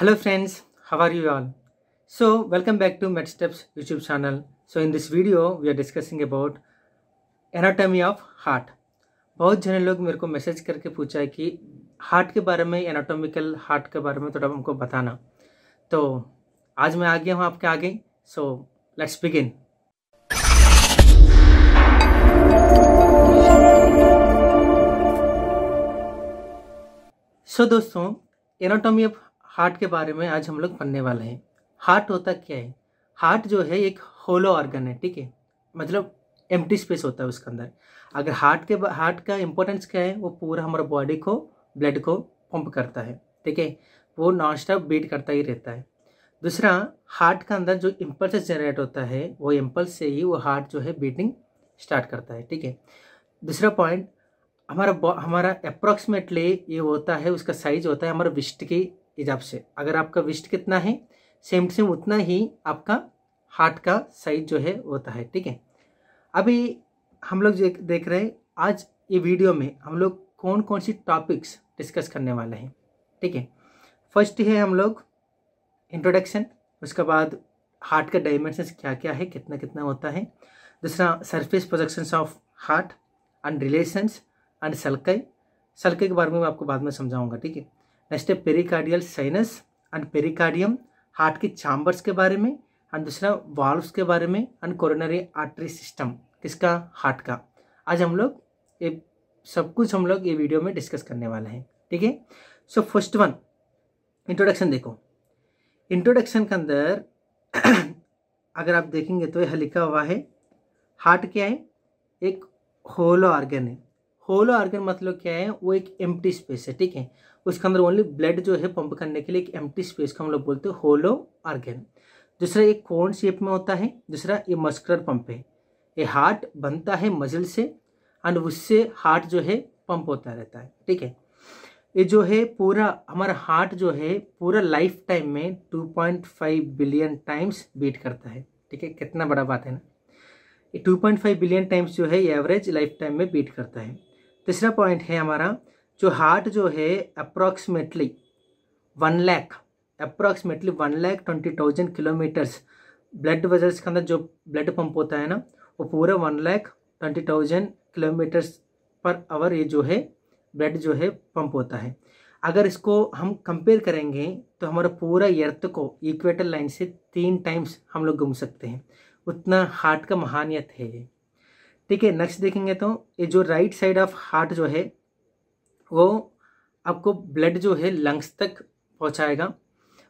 hello friends how are you all so welcome back to medsteps youtube channel so in this video we are discussing about anatomy of heart बहुत जने लोग मेरे को message करके पूछा है कि हार्ट के बारे में एनाटॉमिकल हार्ट के बारे में थोड़ा हमको बताना तो आज मैं आ गया हूँ आपके आगे सो लेट्स बिगिन सो दोस्तों एनाटॉमी ऑफ हार्ट के बारे में आज हम लोग पढ़ने वाले हैं हार्ट होता क्या है हार्ट जो है एक होलो ऑर्गन है ठीक है मतलब एम्प्टी स्पेस होता है उसके अंदर अगर हार्ट के हार्ट का इम्पोर्टेंस क्या है वो पूरा हमारा बॉडी को ब्लड को पंप करता है ठीक है वो नॉन स्टॉप बीट करता ही रहता है दूसरा हार्ट का अंदर जो इम्पल्स जनरेट होता है वो इम्पल्स से ही वो हार्ट जो है बीटिंग स्टार्ट करता है ठीक है दूसरा पॉइंट हमारा हमारा अप्रॉक्सीमेटली ये होता है उसका साइज होता है हमारे विस्ट की हिसाब से अगर आपका विस्ट कितना है सेम टू सेम उतना ही आपका हार्ट का साइज जो है होता है ठीक है अभी हम लोग देख रहे हैं आज ये वीडियो में हम लोग कौन कौन सी टॉपिक्स डिस्कस करने वाले हैं ठीक है फर्स्ट है हम लोग इंट्रोडक्शन उसके बाद हार्ट का डायमेंशंस क्या क्या है कितना कितना होता है दूसरा surface projections of heart and relations and sulci sulci के बारे में मैं आपको बाद में समझाऊंगा ठीक है नेक्स्ट है pericardial sinus and pericardium heart के चाम्बर्स के बारे में एंड दूसरा वाल्व्स के बारे में एंड कोरोनरी आर्टरी सिस्टम किसका हार्ट का आज हम लोग ये सब कुछ हम लोग ये वीडियो में डिस्कस करने वाले हैं ठीक है सो फर्स्ट वन इंट्रोडक्शन देखो इंट्रोडक्शन के अंदर अगर आप देखेंगे तो यह लिखा हुआ है हार्ट क्या है एक होलो ऑर्गन है होलो ऑर्गन मतलब क्या है वो एक एम्प्टी स्पेस है ठीक है उसके अंदर ओनली ब्लड जो है पंप करने के लिए एक एम्प्टी स्पेस को हम लोग बोलते हैं होलो ऑर्गेन दूसरा ये कोन शेप में होता है दूसरा ये मस्कुलर पंप है ये हार्ट बनता है मजल से एंड उससे हार्ट जो है पंप होता रहता है ठीक है ये जो है पूरा हमारा हार्ट जो है पूरा लाइफ टाइम में 2.5 बिलियन टाइम्स बीट करता है ठीक है कितना बड़ा बात है ना ये 2.5 बिलियन टाइम्स जो है एवरेज लाइफ टाइम में बीट करता है तीसरा पॉइंट है हमारा जो हार्ट जो है approximately one lakh approximately one lakh twenty thousand kilometres blood vessels के अंदर जो ब्लड पंप होता है ना वो पूरा one lakh twenty thousand kilometres per hour ये जो है ब्लड जो है पंप होता है अगर इसको हम कंपेयर करेंगे तो हमारा पूरा अर्थ को इक्वेटर लाइन से तीन टाइम्स हम लोग घूम सकते हैं उतना हार्ट का महानियत है ठीक है नेक्स्ट देखेंगे तो ये जो राइट साइड ऑफ हार्ट जो है वो आपको ब्लड जो है लंग्स तक पहुंचाएगा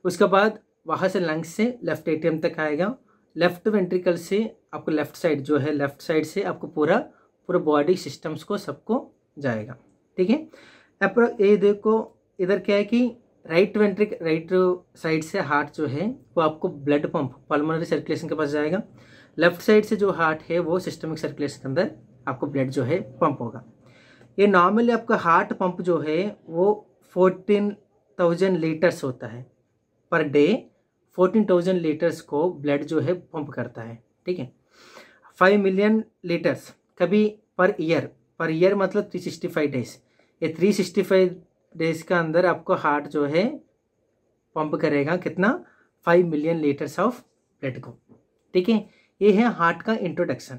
उसके बाद वहाँ से लंग्स से लेफ्ट एटीएम तक आएगा लेफ्ट वेंट्रिकल से आपको लेफ्ट साइड जो है लेफ्ट साइड से आपको पूरा पूरा बॉडी सिस्टम्स को सबको जाएगा ठीक है अप्रो ये देखो इधर क्या है कि राइट वेंट्रिक राइट साइड से हार्ट जो है वो आपको ब्लड पंप पल्मोनरी सर्कुलेशन के पास जाएगा लेफ्ट साइड से जो हार्ट है वो सिस्टमिक सर्कुलेशन के अंदर आपको ब्लड जो है पंप होगा ये नॉर्मली आपका हार्ट पंप जो है वो फोर्टीन थाउजेंड लीटर्स होता है per day fourteen thousand litres को ब्लड जो है पंप करता है ठीक है फाइव मिलियन लीटर्स कभी पर ईयर पर ईयर मतलब थ्री सिक्सटी फाइव डेज ये थ्री सिक्सटी फाइव डेज के अंदर आपको हार्ट जो है पंप करेगा कितना five million litres of blood को ठीक है ये है हार्ट का इंट्रोडक्शन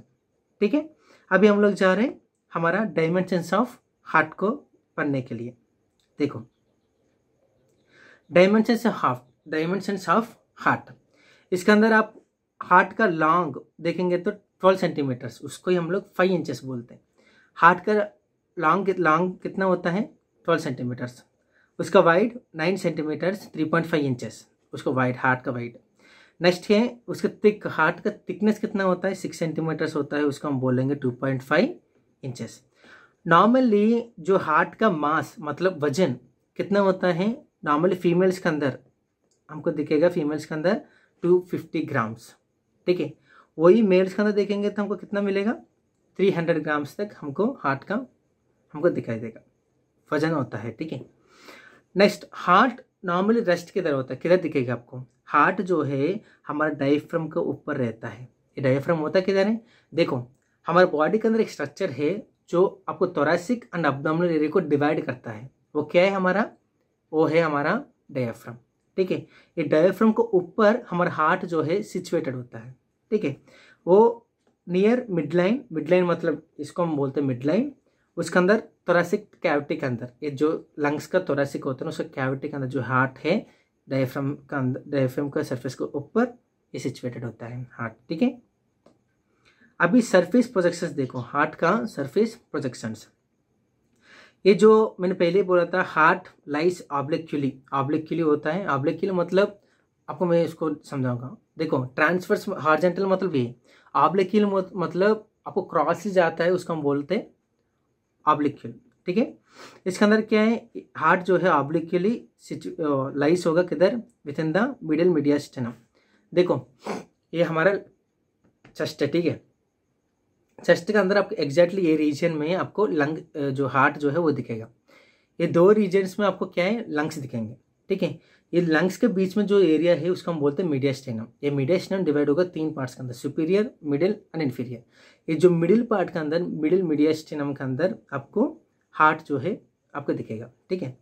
ठीक है अभी हम लोग जा रहे हैं हमारा डायमेंशंस ऑफ हार्ट को पढ़ने के लिए देखो dimensions half dimensions of heart इसके अंदर आप हार्ट का लॉन्ग देखेंगे तो ट्वेल्व सेंटीमीटर्स उसको ही हम लोग फाइव इंचेस बोलते हैं हार्ट का लॉन्ग लॉन्ग कितना होता है ट्वेल्व सेंटीमीटर्स उसका wide nine centimetres three point five inches उसको वाइड हार्ट का वाइड नेक्स्ट है उसका थिक हार्ट का थिकनेस कितना होता है सिक्स सेंटीमीटर्स होता है उसको हम बोलेंगे two point five inches normally जो हार्ट का मास मतलब वजन कितना होता है नॉर्मली फीमेल्स के अंदर हमको दिखेगा फीमेल्स के अंदर टू फिफ्टी ग्राम्स ठीक है वही मेल्स के अंदर देखेंगे तो हमको कितना मिलेगा थ्री हंड्रेड ग्राम्स तक हमको हार्ट का हमको दिखाई देगा वजन होता है ठीक है नेक्स्ट हार्ट नॉर्मली रेस्ट की होता है किधर दिखेगा आपको हार्ट जो है हमारा डाइफ्रम के ऊपर रहता है ये डाइफ्रम होता है किधर है देखो हमारे बॉडी के अंदर एक स्ट्रक्चर है जो आपको तोरासिक एंड अब्डोमिनल एरिया को डिवाइड करता है वो क्या है हमारा वो है हमारा डायफ्राम ठीक है ये डायफ्राम को ऊपर हमारा हार्ट जो है सिचुएटेड होता है ठीक है वो near mid line mid line मतलब इसको हम बोलते हैं मिड लाइन उसके अंदर तोरासिक कैविटी के अंदर ये जो लंग्स का तोरासिक होता है ना उसका कैविटी के अंदर जो हार्ट है डायफ्राम का अंदर डायफ्राम का सरफेस के ऊपर ये सिचुएटेड होता है हार्ट ठीक है अभी सरफेस प्रोजेक्शंस देखो हार्ट का सरफेस प्रोजेक्शंस ये जो मैंने पहले बोला था हार्ट लाइस ऑब्लिक्यूली ऑब्लिक्यूली होता है ऑब्लिक्यूली मतलब आपको मैं इसको समझाऊंगा देखो ट्रांसफर्स हॉर्जेंटल मतलब ये ऑब्लिक्यूल मतलब आपको क्रॉस ही जाता है उसको हम बोलते हैं ऑब्लिक्यूल ठीक है इसके अंदर क्या है हार्ट जो है ऑब्लिक्यूली लाइस होगा किधर within the middle mediastinum देखो ये हमारा चस्ट है ठीक है चेस्ट के अंदर आपको एग्जैक्टली ये रीजन में आपको लंग जो हार्ट जो है वो दिखेगा ये दो रीजन्स में आपको क्या है लंग्स दिखेंगे ठीक है ये लंग्स के बीच में जो एरिया है उसको हम बोलते हैं मीडिया स्टेनम ये मीडिया स्टेनम डिवाइड होगा तीन पार्ट्स के अंदर सुपीरियर मिडिल एंड इन्फीरियर ये जो मिडिल पार्ट के अंदर मिडिल मीडिया स्टेनम के अंदर आपको हार्ट जो है आपको दिखेगा ठीक है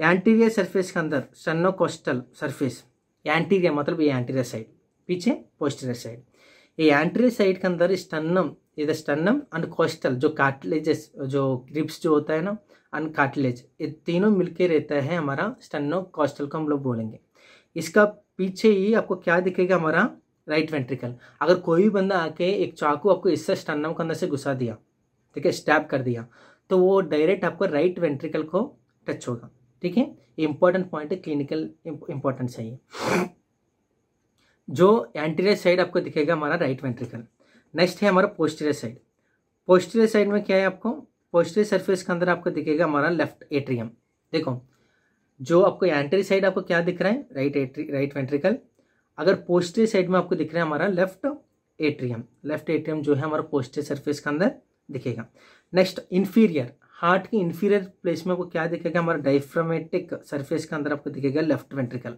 एंटीरियर सरफेस के अंदर सन्नोकोस्टल सरफेस एंटीरियर मतलब ये एंटीरियर साइड पीछे पोस्टीरियर साइड ये एंटीरियर साइड के अंदर स्टनम इधर स्टर्नम एंड कोस्टल जो कार्टिलेजेस जो ग्रिप्स जो होता है ना एंड कार्टिलेज ये तीनों मिलके रहता है हमारा स्टर्नो कोस्टल को हम लोग बोलेंगे इसका पीछे ही आपको क्या दिखेगा हमारा राइट वेंट्रिकल अगर कोई भी बंदा आके एक चाकू आपको इससे स्टर्नम के अंदर से घुसा दिया ठीक है स्टैप कर दिया तो वो डायरेक्ट आपको राइट वेंट्रिकल को टच होगा ठीक है इंपॉर्टेंट पॉइंट क्लिनिकल इंपॉर्टेंट चाहिए जो एंटीरियर साइड आपको दिखेगा हमारा राइट वेंट्रिकल नेक्स्ट है हमारा पोस्टेरियर साइड पोस्टरियर साइड में क्या है आपको पोस्टरियर सरफेस के अंदर आपको दिखेगा हमारा लेफ्ट एट्रियम देखो जो आपको एंट्री साइड आपको क्या दिख रहा है राइट एट्री राइट वेंट्रिकल अगर पोस्टेरियर साइड में आपको दिख रहा है हमारा लेफ्ट एट्रियम लेफ्ट एट्रियम जो है हमारा पोस्टरियर सरफेस के अंदर दिखेगा नेक्स्ट इन्फीरियर हार्ट की इन्फीरियर प्लेस में आपको क्या दिखेगा हमारा डाइफ्रामेटिक सरफेस के अंदर आपको दिखेगा लेफ्ट वेंट्रिकल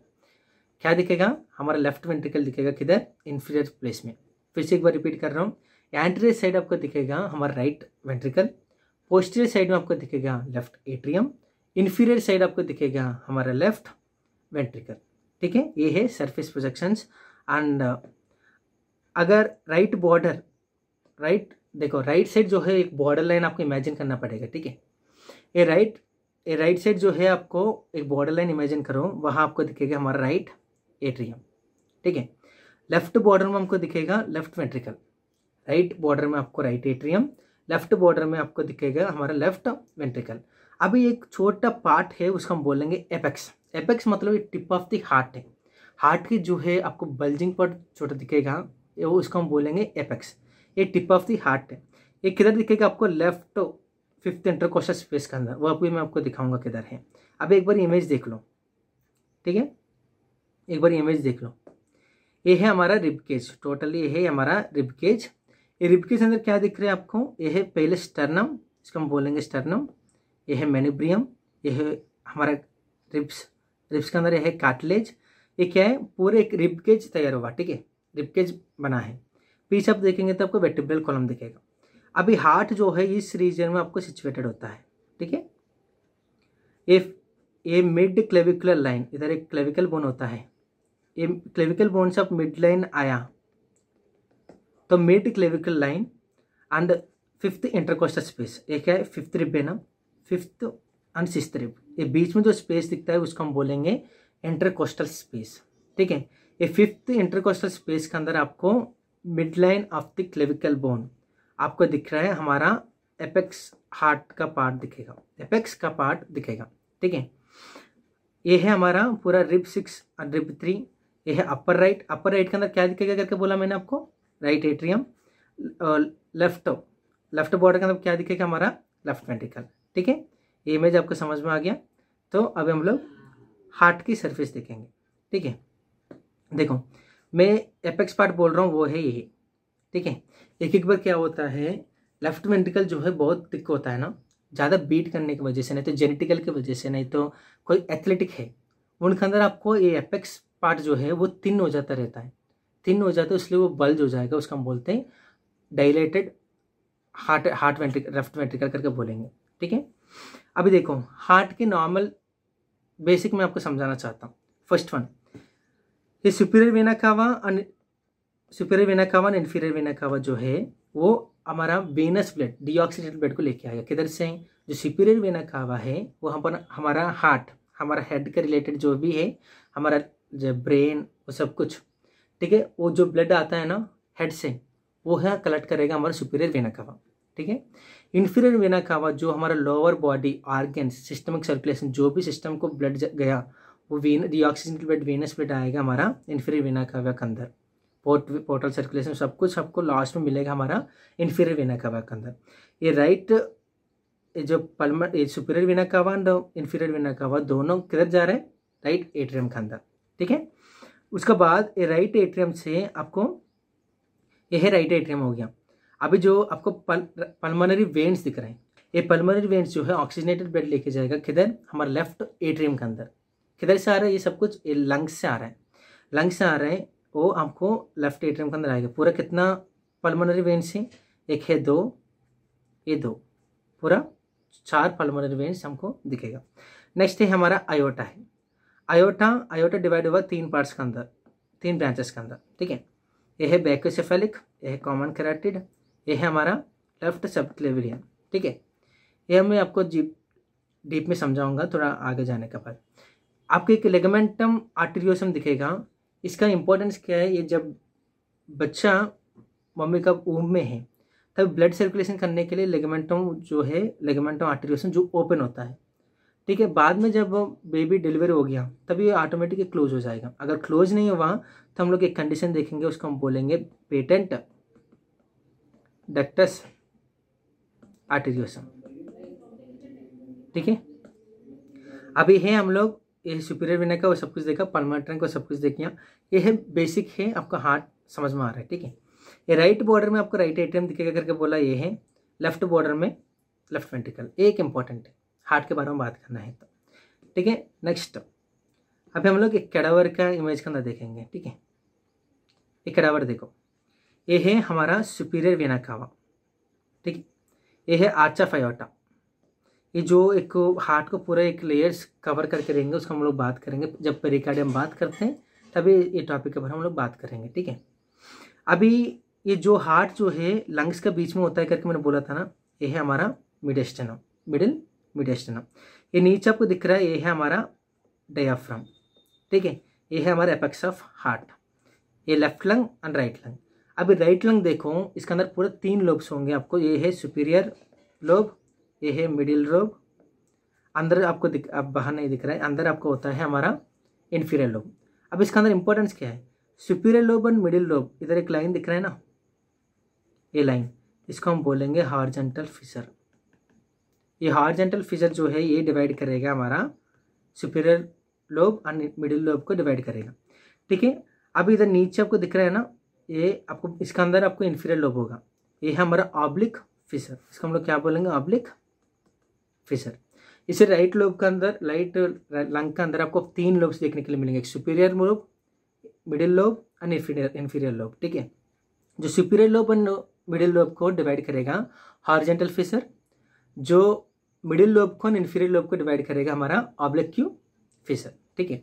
क्या दिखेगा हमारा लेफ्ट वेंट्रिकल दिखेगा किधर इन्फीरियर प्लेस में फिर से एक बार रिपीट कर रहा हूँ एंट्रियर साइड आपको दिखेगा हमारा राइट वेंट्रिकल पोस्टीरियर साइड में आपको दिखेगा लेफ्ट एट्रियम इन्फीरियर साइड आपको दिखेगा हमारा लेफ्ट वेंट्रिकल ठीक है ये है सरफेस प्रोजेक्शंस एंड अगर राइट बॉर्डर राइट देखो राइट साइड जो है एक बॉर्डर लाइन आपको इमेजिन करना पड़ेगा ठीक है ये राइट ये राइट साइड जो है आपको एक बॉर्डर लाइन इमेजिन करो वहाँ आपको दिखेगा हमारा राइट एट्रियम ठीक है लेफ्ट बॉर्डर में हमको दिखेगा लेफ्ट वेंट्रिकल राइट बॉर्डर में आपको राइट एट्रियम लेफ्ट बॉर्डर में आपको दिखेगा हमारा लेफ्ट वेंट्रिकल अभी एक छोटा पार्ट है उसको हम बोलेंगे एपेक्स एपेक्स मतलब ये टिप ऑफ द हार्ट है हार्ट की जो है आपको बल्जिंग पार्ट छोटा दिखेगा वो उसको हम बोलेंगे एपेक्स ये टिप ऑफ द हार्ट है ये किधर दिखेगा आपको लेफ्ट फिफ्थ इंटरकोशल स्पेस के अंदर वह अभी मैं आपको दिखाऊंगा किधर है अब एक बार इमेज देख लो ठीक है एक बार इमेज देख लो ये है हमारा रिबकेज टोटली ये है हमारा रिबकेज ये रिबकेज अंदर क्या दिख रहा है आपको ये है पहले स्टर्नम इसको हम बोलेंगे स्टर्नम ये है मेनिब्रियम ये है हमारा रिब्स रिब्स के अंदर यह है काटलेज ये क्या है पूरे एक रिबकेज तैयार होगा ठीक है रिबकेज बना है पीछे आप देखेंगे तो आपको वेटिब्रल कॉलम दिखेगा अभी हार्ट जो है इस रीजन में आपको सिचुएटेड होता है ठीक है ये ये मिड क्लेविकुलर लाइन इधर एक क्लेविकल बोन होता है ये क्लेविकल बोन से मिड लाइन आया तो mid clavicle line and fifth intercostal space एक है फिफ्थ रिब है ना फिफ्थ एंड सिक्स रिब ये बीच में जो स्पेस दिखता है उसको हम बोलेंगे इंटरकोस्टल स्पेस ठीक है ये फिफ्थ इंटरकोस्टल स्पेस के अंदर आपको mid line of the clavicle bone आपको दिख रहा है हमारा एपेक्स हार्ट का पार्ट दिखेगा एपेक्स का पार्ट दिखेगा ठीक है ये है हमारा पूरा रिब सिक्स और रिब थ्री ये है अपर राइट अपर राइट के अंदर क्या दिखेगा करके बोला मैंने आपको right atrium left left border के अंदर क्या दिखेगा हमारा लेफ्ट वेंटिकल ठीक है ये इमेज आपको समझ में आ गया तो अब हम लोग हार्ट की सरफेस देखेंगे ठीक है देखो मैं एपेक्स पार्ट बोल रहा हूँ वो है यही ठीक है एक एक बार क्या होता है लेफ्ट वेंटिकल जो है बहुत टिक होता है ना ज़्यादा बीट करने की वजह से नहीं तो जेनेटिकल की वजह से नहीं तो कोई एथलेटिक है उनके अंदर आपको ये एपेक्स पार्ट जो है वो थिन हो जाता रहता है थिन हो जाता है इसलिए वो बल्ज हो जाएगा उसका हम बोलते हैं dilated heart heart ventricle left ventricle करके बोलेंगे ठीक है अभी देखो हार्ट के नॉर्मल बेसिक मैं आपको समझाना चाहता हूँ फर्स्ट वन ये superior vena cava superior vena cava and inferior vena cava जो है वो हमारा वेनस ब्लड डिऑक्सीडेटेड ब्लड को लेके आएगा किधर से जो सुपीरियर वेना कावा है वो हम हमारा हार्ट हमारा हेड के रिलेटेड जो भी है हमारा जो ब्रेन वो सब कुछ ठीक है वो जो ब्लड आता है ना हेड से वो है कलेक्ट करेगा हमारा सुपीरियर वेना कावा ठीक है इन्फीरियर वेना कावा जो हमारा lower body organ systemic circulation जो भी सिस्टम को ब्लड गया वो vein deoxygenated blood venous blood आएगा हमारा इन्फीरियर वेना कावा के अंदर पोर्ट पोर्टल सर्कुलेशन सब कुछ आपको लास्ट में मिलेगा हमारा इन्फीरियर वेना कावा के अंदर ये राइट ये जो pulmonary superior vena cava and inferior vena cava दोनों किधर जा रहे हैं राइट एट्रियम के अंदर ठीक है उसके बाद ये राइट एट्रियम से आपको यह राइट एट्रियम हो गया अभी जो आपको पल, पल्मोनरी वेंट्स दिख रहे हैं ये पल्मोनरी वेन्स जो है ऑक्सीजनेटेड ब्लड लेके जाएगा किधर हमारे लेफ्ट एट्रियम के अंदर किधर से आ रहा है ये सब कुछ ये लंग्स से आ रहा है लंग्स से आ रहे हैं वो आपको लेफ्ट एट्रियम के अंदर आएगा पूरा कितना पल्मोनरी वेंट्स है एक है दो ये दो पूरा चार पल्मोनरी वेन्स हमको दिखेगा नेक्स्ट है हमारा आयोटा है आयोटा आयोटा डिवाइड होगा तीन पार्ट्स के अंदर तीन ब्रांचेस के अंदर ठीक है यह है बैक्योसेफेलिक यह है कॉमन कैरेटिड यह है हमारा लेफ्ट सबक्लेविलियन ठीक है यह मैं आपको जीप डीप में समझाऊंगा थोड़ा आगे जाने के बाद आपके एक लेगमेंटम आर्टिरियोसम दिखेगा इसका इंपॉर्टेंस क्या है ये जब बच्चा मम्मी का ऊम में है तब ब्लड सर्कुलेशन करने के लिए लेगमेंटम जो है लेगमेंटम आर्टिरियोसम जो ओपन होता है ठीक है बाद में जब बेबी डिलीवर हो गया तभी ऑटोमेटिकली क्लोज हो जाएगा अगर क्लोज नहीं हुआ तो हम लोग एक कंडीशन देखेंगे उसको हम बोलेंगे पेटेंट डक्टस आर्टिजिएशन ठीक है अभी है हम लोग ये सुपीरियर विनय का वो सब कुछ देखा परमानेंट रैंक वो सब कुछ देखिए ये है बेसिक है आपका हार्ट समझ में आ रहा है ठीक है ये राइट बॉर्डर में आपको राइट एटीएम दिखेगा करके बोला ये है लेफ्ट बॉर्डर में लेफ्ट वेंटिकल एक इंपॉर्टेंट है हार्ट के बारे में बात करना है तो ठीक है नेक्स्ट अभी हम लोग एक कैडावर का इमेज के अंदर देखेंगे ठीक है ये कैडावर देखो ये है हमारा सुपीरियर वेना कावा ठीक ये है आर्चा फायोटा ये जो एक हार्ट को पूरा एक लेयर्स कवर करके रहेंगे उसको हम लोग बात करेंगे जब पेरिकार्ड हम बात करते हैं तभी ये टॉपिक के बारे में हम लोग बात करेंगे ठीक है अभी ये जो हार्ट जो है लंग्स के बीच में होता है करके मैंने बोला था ना ये है हमारा मिडेस्टेनम मिडिल मीडियास्टेनम ये नीचे आपको दिख रहा है ये है हमारा डायाफ्राम ठीक है ये है हमारा एपेक्स ऑफ हार्ट ये left lung and right lung अभी राइट लंग देखो इसके अंदर पूरे तीन लोब्स होंगे आपको ये है सुपीरियर लोब ये है मिडिल लोब अंदर आपको दिख आप बाहर नहीं दिख रहा है अंदर आपको होता है हमारा इन्फीरियर लोब अब इसके अंदर इंपॉर्टेंस क्या है superior lobe and middle lobe इधर एक लाइन दिख रहा है ना ये लाइन इसको हम बोलेंगे हॉर्जेंटल फिशर ये हॉर्जेंटल फिजर जो है ये डिवाइड करेगा हमारा superior lobe and middle lobe को डिवाइड करेगा ठीक है अब इधर नीचे आपको दिख रहा है ना ये आपको इसके अंदर आपको इन्फीरियर लोब होगा ये है हमारा ऑब्लिक फिशर इसको हम लोग क्या बोलेंगे ऑब्लिक फिशर इसे राइट लोब के अंदर राइट लंग के अंदर आपको तीन लोब्स देखने के लिए मिलेंगे एक superior lobe middle lobe and inferior inferior lobe ठीक है जो superior lobe and middle lobe को डिवाइड करेगा हॉर्जेंटल फिशर जो मिडिल लोब को इन्फीरियर लोब को डिवाइड करेगा हमारा क्यू फिसर ठीक है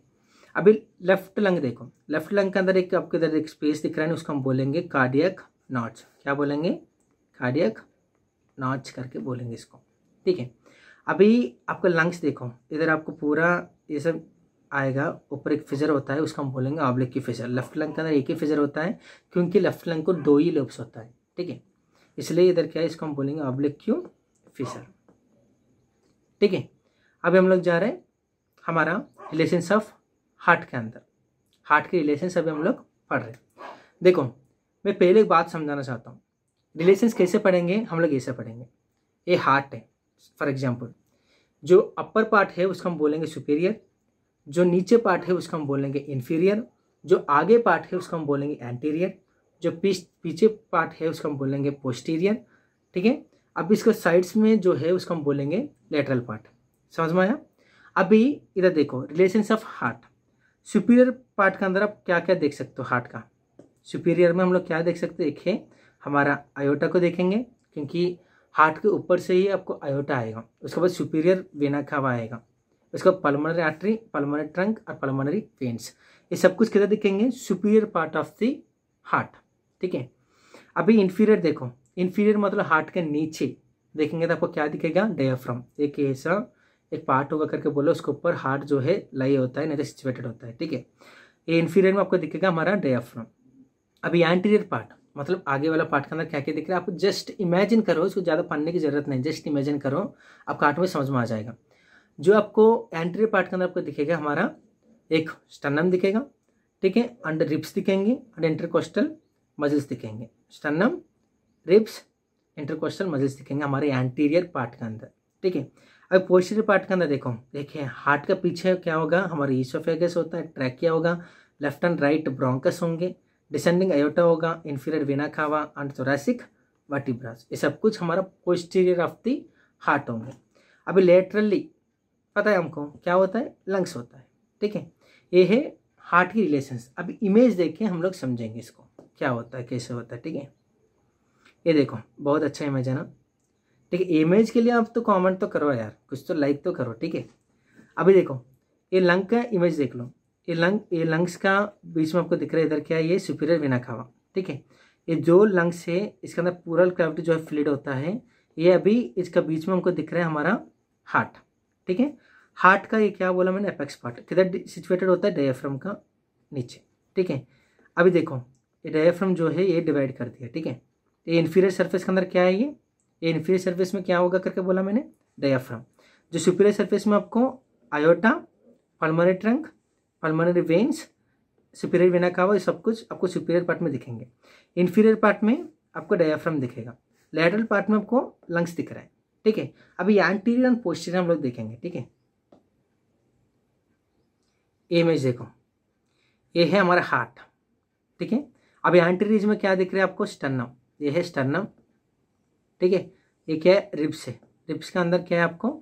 अभी लेफ्ट लंग देखो लेफ्ट लंग के अंदर एक आपके इधर एक स्पेस दिख रहा है उसको हम बोलेंगे कार्डियक नॉच क्या बोलेंगे कार्डियक नॉच करके बोलेंगे इसको ठीक है अभी आपका लंग्स देखो इधर आपको पूरा ये सब आएगा ऊपर एक फिजर होता है उसको हम बोलेंगे ऑब्लिक की फिजर लेफ्ट लंग के अंदर एक ही फिजर होता है क्योंकि लेफ्ट लंग को दो ही लोब्स होता है ठीक है इसलिए इधर क्या है इसको हम बोलेंगे ऑब्लिक क्यू फिजर ठीक है अभी हम लोग जा रहे हैं हमारा रिलेशंस ऑफ हार्ट के अंदर हार्ट के रिलेशंस अभी हम लोग पढ़ रहे हैं देखो मैं पहले एक बात समझाना चाहता हूँ रिलेशन कैसे पढ़ेंगे हम लोग ऐसे पढ़ेंगे ये हार्ट है फॉर एग्जाम्पल जो अपर पार्ट है उसका हम बोलेंगे सुपीरियर जो नीचे पार्ट है उसका हम बोलेंगे इन्फीरियर जो आगे पार्ट है उसका हम बोलेंगे एंटीरियर जो पीछ पीछे पार्ट है उसका हम बोलेंगे पोस्टीरियर ठीक है अब इसके साइड्स में जो है उसका हम बोलेंगे लेटरल पार्ट समझ में आया अभी इधर देखो relation of heart superior part के अंदर आप क्या क्या देख सकते हो हार्ट का सुपीरियर में हम लोग क्या देख सकते हो हमारा आयोटा को देखेंगे क्योंकि हार्ट के ऊपर से ही आपको आयोटा आएगा उसके बाद सुपीरियर वेना खावा आएगा उसके बाद पलमोनरी आर्टरी पलमोनरी ट्रंक और पलमोनरी वेन्स ये सब कुछ किधर दिखेंगे superior part of the heart ठीक है अभी इन्फीरियर देखो इन्फीरियर मतलब हार्ट के नीचे देखेंगे तो आपको क्या दिखेगा डायफ्राम एक ऐसा एक पार्ट होगा करके बोलो उसके ऊपर हार्ट जो है लाई होता है नहीं सिचुएटेड होता है ठीक है ये इन्फीरियर में आपको दिखेगा हमारा डायफ्राम अभी एंटीरियर पार्ट मतलब आगे वाला पार्ट के अंदर क्या क्या दिख रहा है आप जस्ट इमेजिन करो इसको ज़्यादा पढ़ने की जरूरत नहीं जस्ट इमेजिन करो आपका आठ में समझ में आ जाएगा जो आपको एंट्री पार्ट के अंदर आपको दिखेगा हमारा एक स्टनम दिखेगा ठीक है अंडर रिप्स दिखेंगे अंडर इंटरकोस्टल मजल्स दिखेंगे स्टनम रिप्स इंटरकोस्टल मजल्स दिखेंगे हमारे एंटीरियर पार्ट के अंदर ठीक है अब पोस्टीरियर पार्ट के अंदर देखो देखिए हार्ट का पीछे क्या होगा हमारा ईसोफेगस होता है ट्रैक क्या होगा लेफ्ट एंड राइट ब्रोंकस होंगे डिसेंडिंग अयोटा होगा inferior vena cava and thoracic vertebrae ये सब कुछ हमारा पोस्टीरियर ऑफ दी हार्ट होंगे अभी लेटरली पता है हमको क्या होता है लंग्स होता है ठीक है ये है हार्ट की रिलेशंस अभी इमेज देखें हम लोग समझेंगे इसको क्या होता है कैसे होता है ठीक है ये देखो बहुत अच्छा इमेज है ना ठीक है इमेज के लिए आप तो कमेंट तो करो यार कुछ तो लाइक तो करो ठीक है अभी देखो ये लंग का इमेज देख लो ये लंग ये लंग्स का बीच में आपको दिख रहा है इधर क्या है ये सुपीरियर बिना खावा ठीक है ये जो लंग्स है इसके अंदर पूरा क्लाविटी जो है फ्लिड होता है ये अभी इसका बीच में हमको दिख रहा है हमारा हार्ट ठीक है हार्ट का ये क्या बोला मैंने अपेक्स पार्ट किधर सिचुएटेड होता है डायफ्राम का नीचे ठीक है अभी देखो ये डायफ्राम जो है ये डिवाइड कर दिया ठीक है तो इन्फीरियर सर्फेस के अंदर क्या है ये ये इन्फीरियर सर्फेस में क्या होगा करके बोला मैंने डायाफ्राम जो सुपीरियर सर्फेस में आपको aorta pulmonary trunk pulmonary veins superior vena cava ये सब कुछ आपको सुपीरियर पार्ट में दिखेंगे इन्फीरियर पार्ट में आपको डायाफ्राम दिखेगा लेटरल पार्ट में आपको लंग्स दिख रहा है ठीक है अभी एंटीरियर एंड पोस्टीरियर हम लोग देखेंगे ठीक है ये इमेज देखो ये है हमारा हार्ट ठीक है अभी एंटीरियर में क्या दिख रहा है आपको स्टनम ये है स्टर्नम ठीक है ये क्या है रिप्स है रिप्स के अंदर क्या है आपको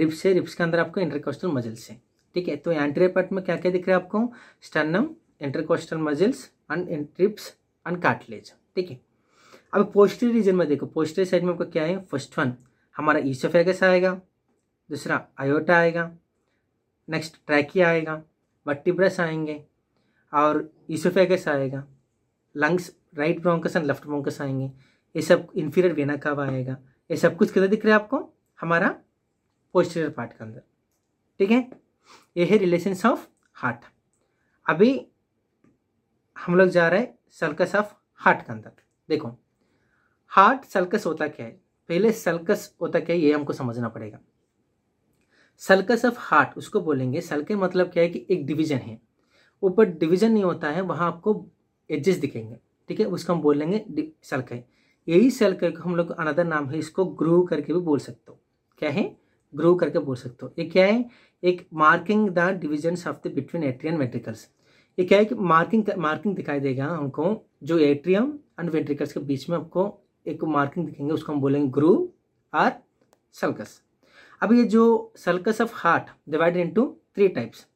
रिप्स है रिप्स के अंदर आपको इंटरकोस्टल मजल्स है ठीक है तो एंट्री पार्ट में क्या क्या दिख रहा है आपको sternum intercostal muscles and ribs and cartilage ठीक है अब पोस्टरी रीजन में देखो पोस्टरी साइड में आपको क्या है फर्स्ट वन हमारा ईसोफेगस आएगा दूसरा आयोटा आएगा नेक्स्ट ट्रैकिया आएगा ब्रश आएंगे और ईसोफेगस आएगा lungs right bronchus and left bronchus आएंगे ये सब इन्फीरियर वेना कब आएगा ये सब कुछ किधर दिख रहा है आपको हमारा पोस्टीरियर पार्ट के अंदर ठीक है ये है रिलेशंस ऑफ हार्ट अभी हम लोग जा रहे हैं सल्कस ऑफ हार्ट के अंदर देखो हार्ट सल्कस होता क्या है पहले सल्कस होता क्या है ये हमको समझना पड़ेगा सल्कस ऑफ हार्ट उसको बोलेंगे सल्के मतलब क्या है कि एक डिवीजन है ऊपर डिवीजन नहीं होता है वहाँ आपको एजेस दिखेंगे ठीक है उसको हम बोल लेंगे सलकय यही सलकय को हम लोग अनदर नाम है इसको ग्रो करके भी बोल सकते हो क्या है ग्रो करके बोल सकते हो ये क्या है एक marking the division of the between atria ventricles ये क्या है कि मार्किंग मार्किंग दिखाई देगा हमको जो एट्रियम एंड वेंट्रिकल्स के बीच में आपको एक मार्किंग दिखेंगे उसको हम बोलेंगे ग्रू और सल्कस अब ये जो sulcus of heart divided into three types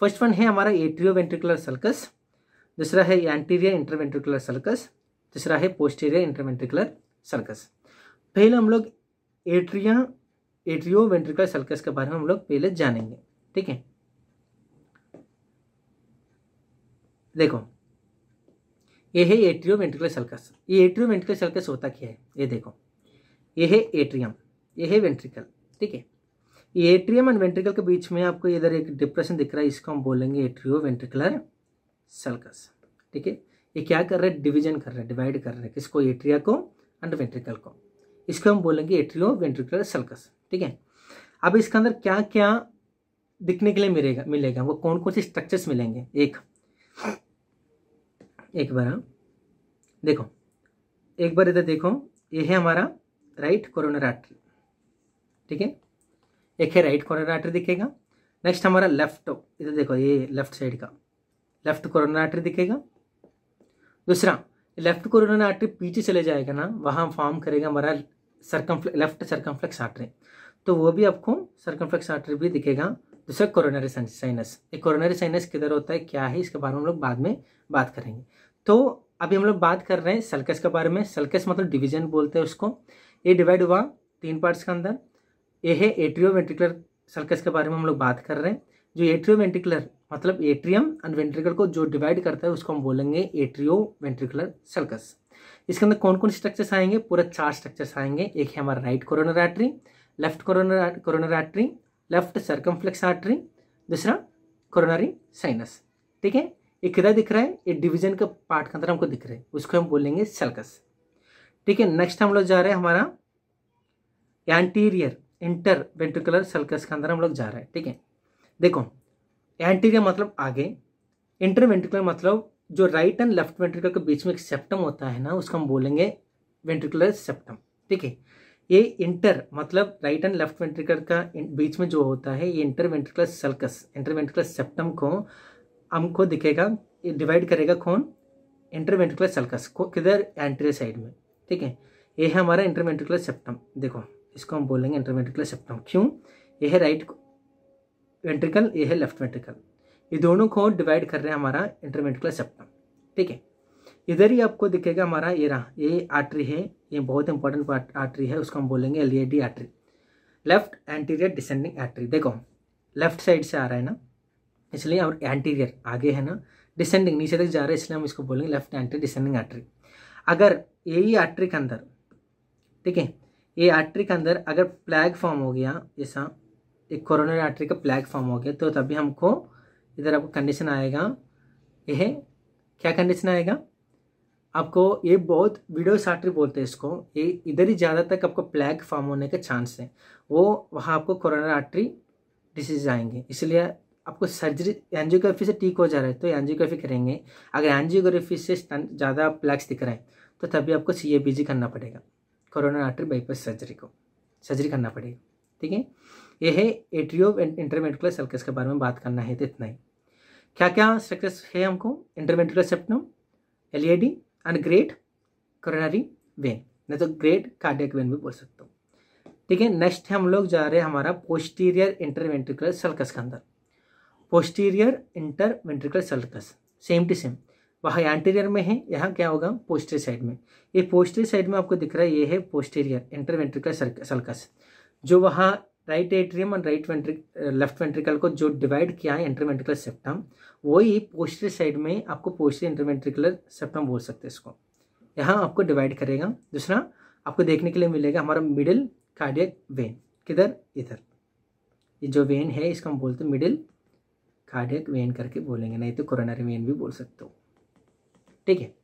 first one है हमारा एट्रियो वेंट्रिकुलर सल्कस दूसरा है एंटीरियर इंटरवेंट्रिकुलर सर्कस तीसरा है पोस्टीरियर इंटरवेंट्रिकुलर सर्कस पहले हम लोग एट्रिया एट्रियो वेंट्रिकुलर सर्कस के बारे में हम लोग पहले जानेंगे ठीक है देखो ये है एट्रियो वेंट्रिकुलर सर्कस ये एट्रियो वेंट्रिकुलर सर्कस होता क्या है ये देखो ये है एट्रियम ये है वेंट्रिकल ठीक है ये एट्रियम एंड वेंट्रिकल के बीच में आपको इधर एक डिप्रेशन दिख रहा है इसको हम बोलेंगे एट्रियो वेंट्रिकुलर सल्कस ठीक है ये क्या कर रहे हैं डिवीजन कर रहे हैं डिवाइड कर रहे हैं किसको एट्रिया को अंडर वेंट्रिकल को इसको हम बोलेंगे एट्रियो वेंट्रिकुलर सल्कस ठीक है अब इसके अंदर क्या क्या दिखने के लिए मिलेगा मिलेगा वो कौन कौन से स्ट्रक्चर्स मिलेंगे एक एक बार हाँ। देखो एक बार इधर देखो ये है हमारा राइट कोरोनर आर्टरी ठीक है एक है राइट कोरोनर आर्टरी दिखेगा नेक्स्ट हमारा लेफ्ट इधर देखो ये लेफ्ट साइड का लेफ्ट कोरोना आर्टरी दिखेगा दूसरा लेफ्ट कोरोना आर्टरी पीछे चले जाएगा ना वहाँ फॉर्म करेगा हमारा सरकम लेफ्ट सरकमफ्लेक्स आर्टरी तो वो भी आपको सरकमफ्लेक्स आर्टरी भी दिखेगा दूसरा कोरोनरी साइनस ये कोरोनरी साइनस किधर होता है क्या है इसके बारे में हम लोग बाद में बात करेंगे तो अभी हम लोग बात कर रहे हैं सल्कस के बारे में सल्कस मतलब डिवीजन बोलते हैं उसको ये डिवाइड हुआ तीन पार्ट्स के अंदर ये है एट्रियो सल्कस के बारे में हम लोग बात कर रहे हैं जो एट्रियो मतलब एट्रियम एंड वेंट्रिकल को जो डिवाइड करता है उसको हम बोलेंगे एट्रियो वेंट्रिकुलर सल्कस इसके अंदर कौन कौन स्ट्रक्चर्स आएंगे पूरा चार स्ट्रक्चर्स आएंगे एक है हमारा right coronary artery left coronary coronary artery left flex artery दूसरा कोरोनरी साइनस ठीक है एक किधर दिख रहा है ये डिवीजन का पार्ट के अंदर हमको दिख रहा है उसको हम बोलेंगे सल्कस ठीक है नेक्स्ट हम लोग जा रहे हैं हमारा एंटीरियर इंटर वेंट्रिकुलर सल्कस के अंदर हम लोग जा रहे हैं ठीक है देखो एंटीरियर मतलब आगे इंटरवेंट्रिकुलर मतलब जो राइट एंड लेफ्ट वेंट्रिकल के बीच में एक सेप्टम होता है ना उसको हम बोलेंगे वेंट्रिकुलर सेप्टम ठीक है ये इंटर मतलब राइट एंड लेफ्ट वेंट्रिकल का बीच में जो होता है ये interventricular sulcus interventricular septum को हमको दिखेगा ये डिवाइड करेगा कौन इंटर वेंट्रिकुलर सल्कस को किधर एंटीरियर साइड में ठीक है ये है हमारा इंटर वेंट्रिकुलर सेप्टम देखो इसको हम बोलेंगे इंटर वेंट्रिकुलर सेप्टम क्यों यह है राइट वेंट्रिकल ये है लेफ्ट वेंट्रिकल ये दोनों को डिवाइड कर रहे हैं हमारा इंटरवेंट्रिकुलर सेप्टम ठीक है इधर ही आपको दिखेगा हमारा ये रहा ये आर्टरी है ये बहुत इंपॉर्टेंट आर्टरी है उसको हम बोलेंगे L artery left anterior descending artery देखो लेफ्ट साइड से आ रहा है ना इसलिए और एंटीरियर आगे है ना डिसेंडिंग नीचे तक जा रहा है इसलिए हम इसको बोलेंगे लेफ्ट एंटीरियर डिसेंडिंग आर्टरी अगर यही आर्टरी e के अंदर ठीक है ये आर्टरी के अंदर अगर प्लैग फॉर्म हो गया ऐसा एक कोरोना आर्टरी का प्लैग फॉर्म हो गया तो तभी हमको इधर आपको कंडीशन आएगा यह क्या कंडीशन आएगा आपको ये बहुत विडोस आर्टरी बोलते हैं इसको ये इधर ही ज़्यादा तक आपको प्लैग फॉर्म होने के चांस है वो वहाँ आपको कोरोनरी आर्टरी डिसीज आएंगे इसलिए आपको सर्जरी एनजियोग्राफी से ठीक हो जा रहा है तो एनजियोग्राफी करेंगे अगर एनजियोग्राफी से ज़्यादा प्लैक्स दिख रहा है तो तभी आपको सी करना पड़ेगा कोरोना आर्टरी बाईपास सर्जरी को सर्जरी करना पड़ेगा ठीक है ये है एट्रियो इंटरमेंटिकुलर सल्कस के बारे में बात करना है तो इतना ही क्या क्या सल्कस है हमको interventricular septum L and great coronary vein नहीं तो ग्रेट कार्डियक वेन भी बोल सकता हूँ ठीक है नेक्स्ट हम लोग जा रहे हैं हमारा पोस्टीरियर इंटरवेंट्रिकुलर सल्कस के अंदर posterior interventricular sulcus same to same वहाँ एंटीरियर में है यहाँ क्या होगा पोस्टर साइड में ये पोस्टर साइड में आपको दिख रहा है ये है पोस्टीरियर इंटरवेंट्रिकुलर सल्कस जो वहाँ राइट एट्रियम और राइट वेंट्रिक लेफ्ट वेंट्रिकल को जो डिवाइड किया है इंटरवेंट्रिकुलर सेप्टम वही पोस्टर साइड में आपको पोस्टरी इंटरवेंट्रिकुलर सेप्टम बोल सकते हैं इसको यहाँ आपको डिवाइड करेगा दूसरा आपको देखने के लिए मिलेगा हमारा मिडिल कार्डियक वेन किधर इधर ये जो वेन है इसको हम बोलते हैं मिडिल कार्डियक वेन करके बोलेंगे नहीं तो कोरोनरी वेन भी बोल सकते हो ठीक है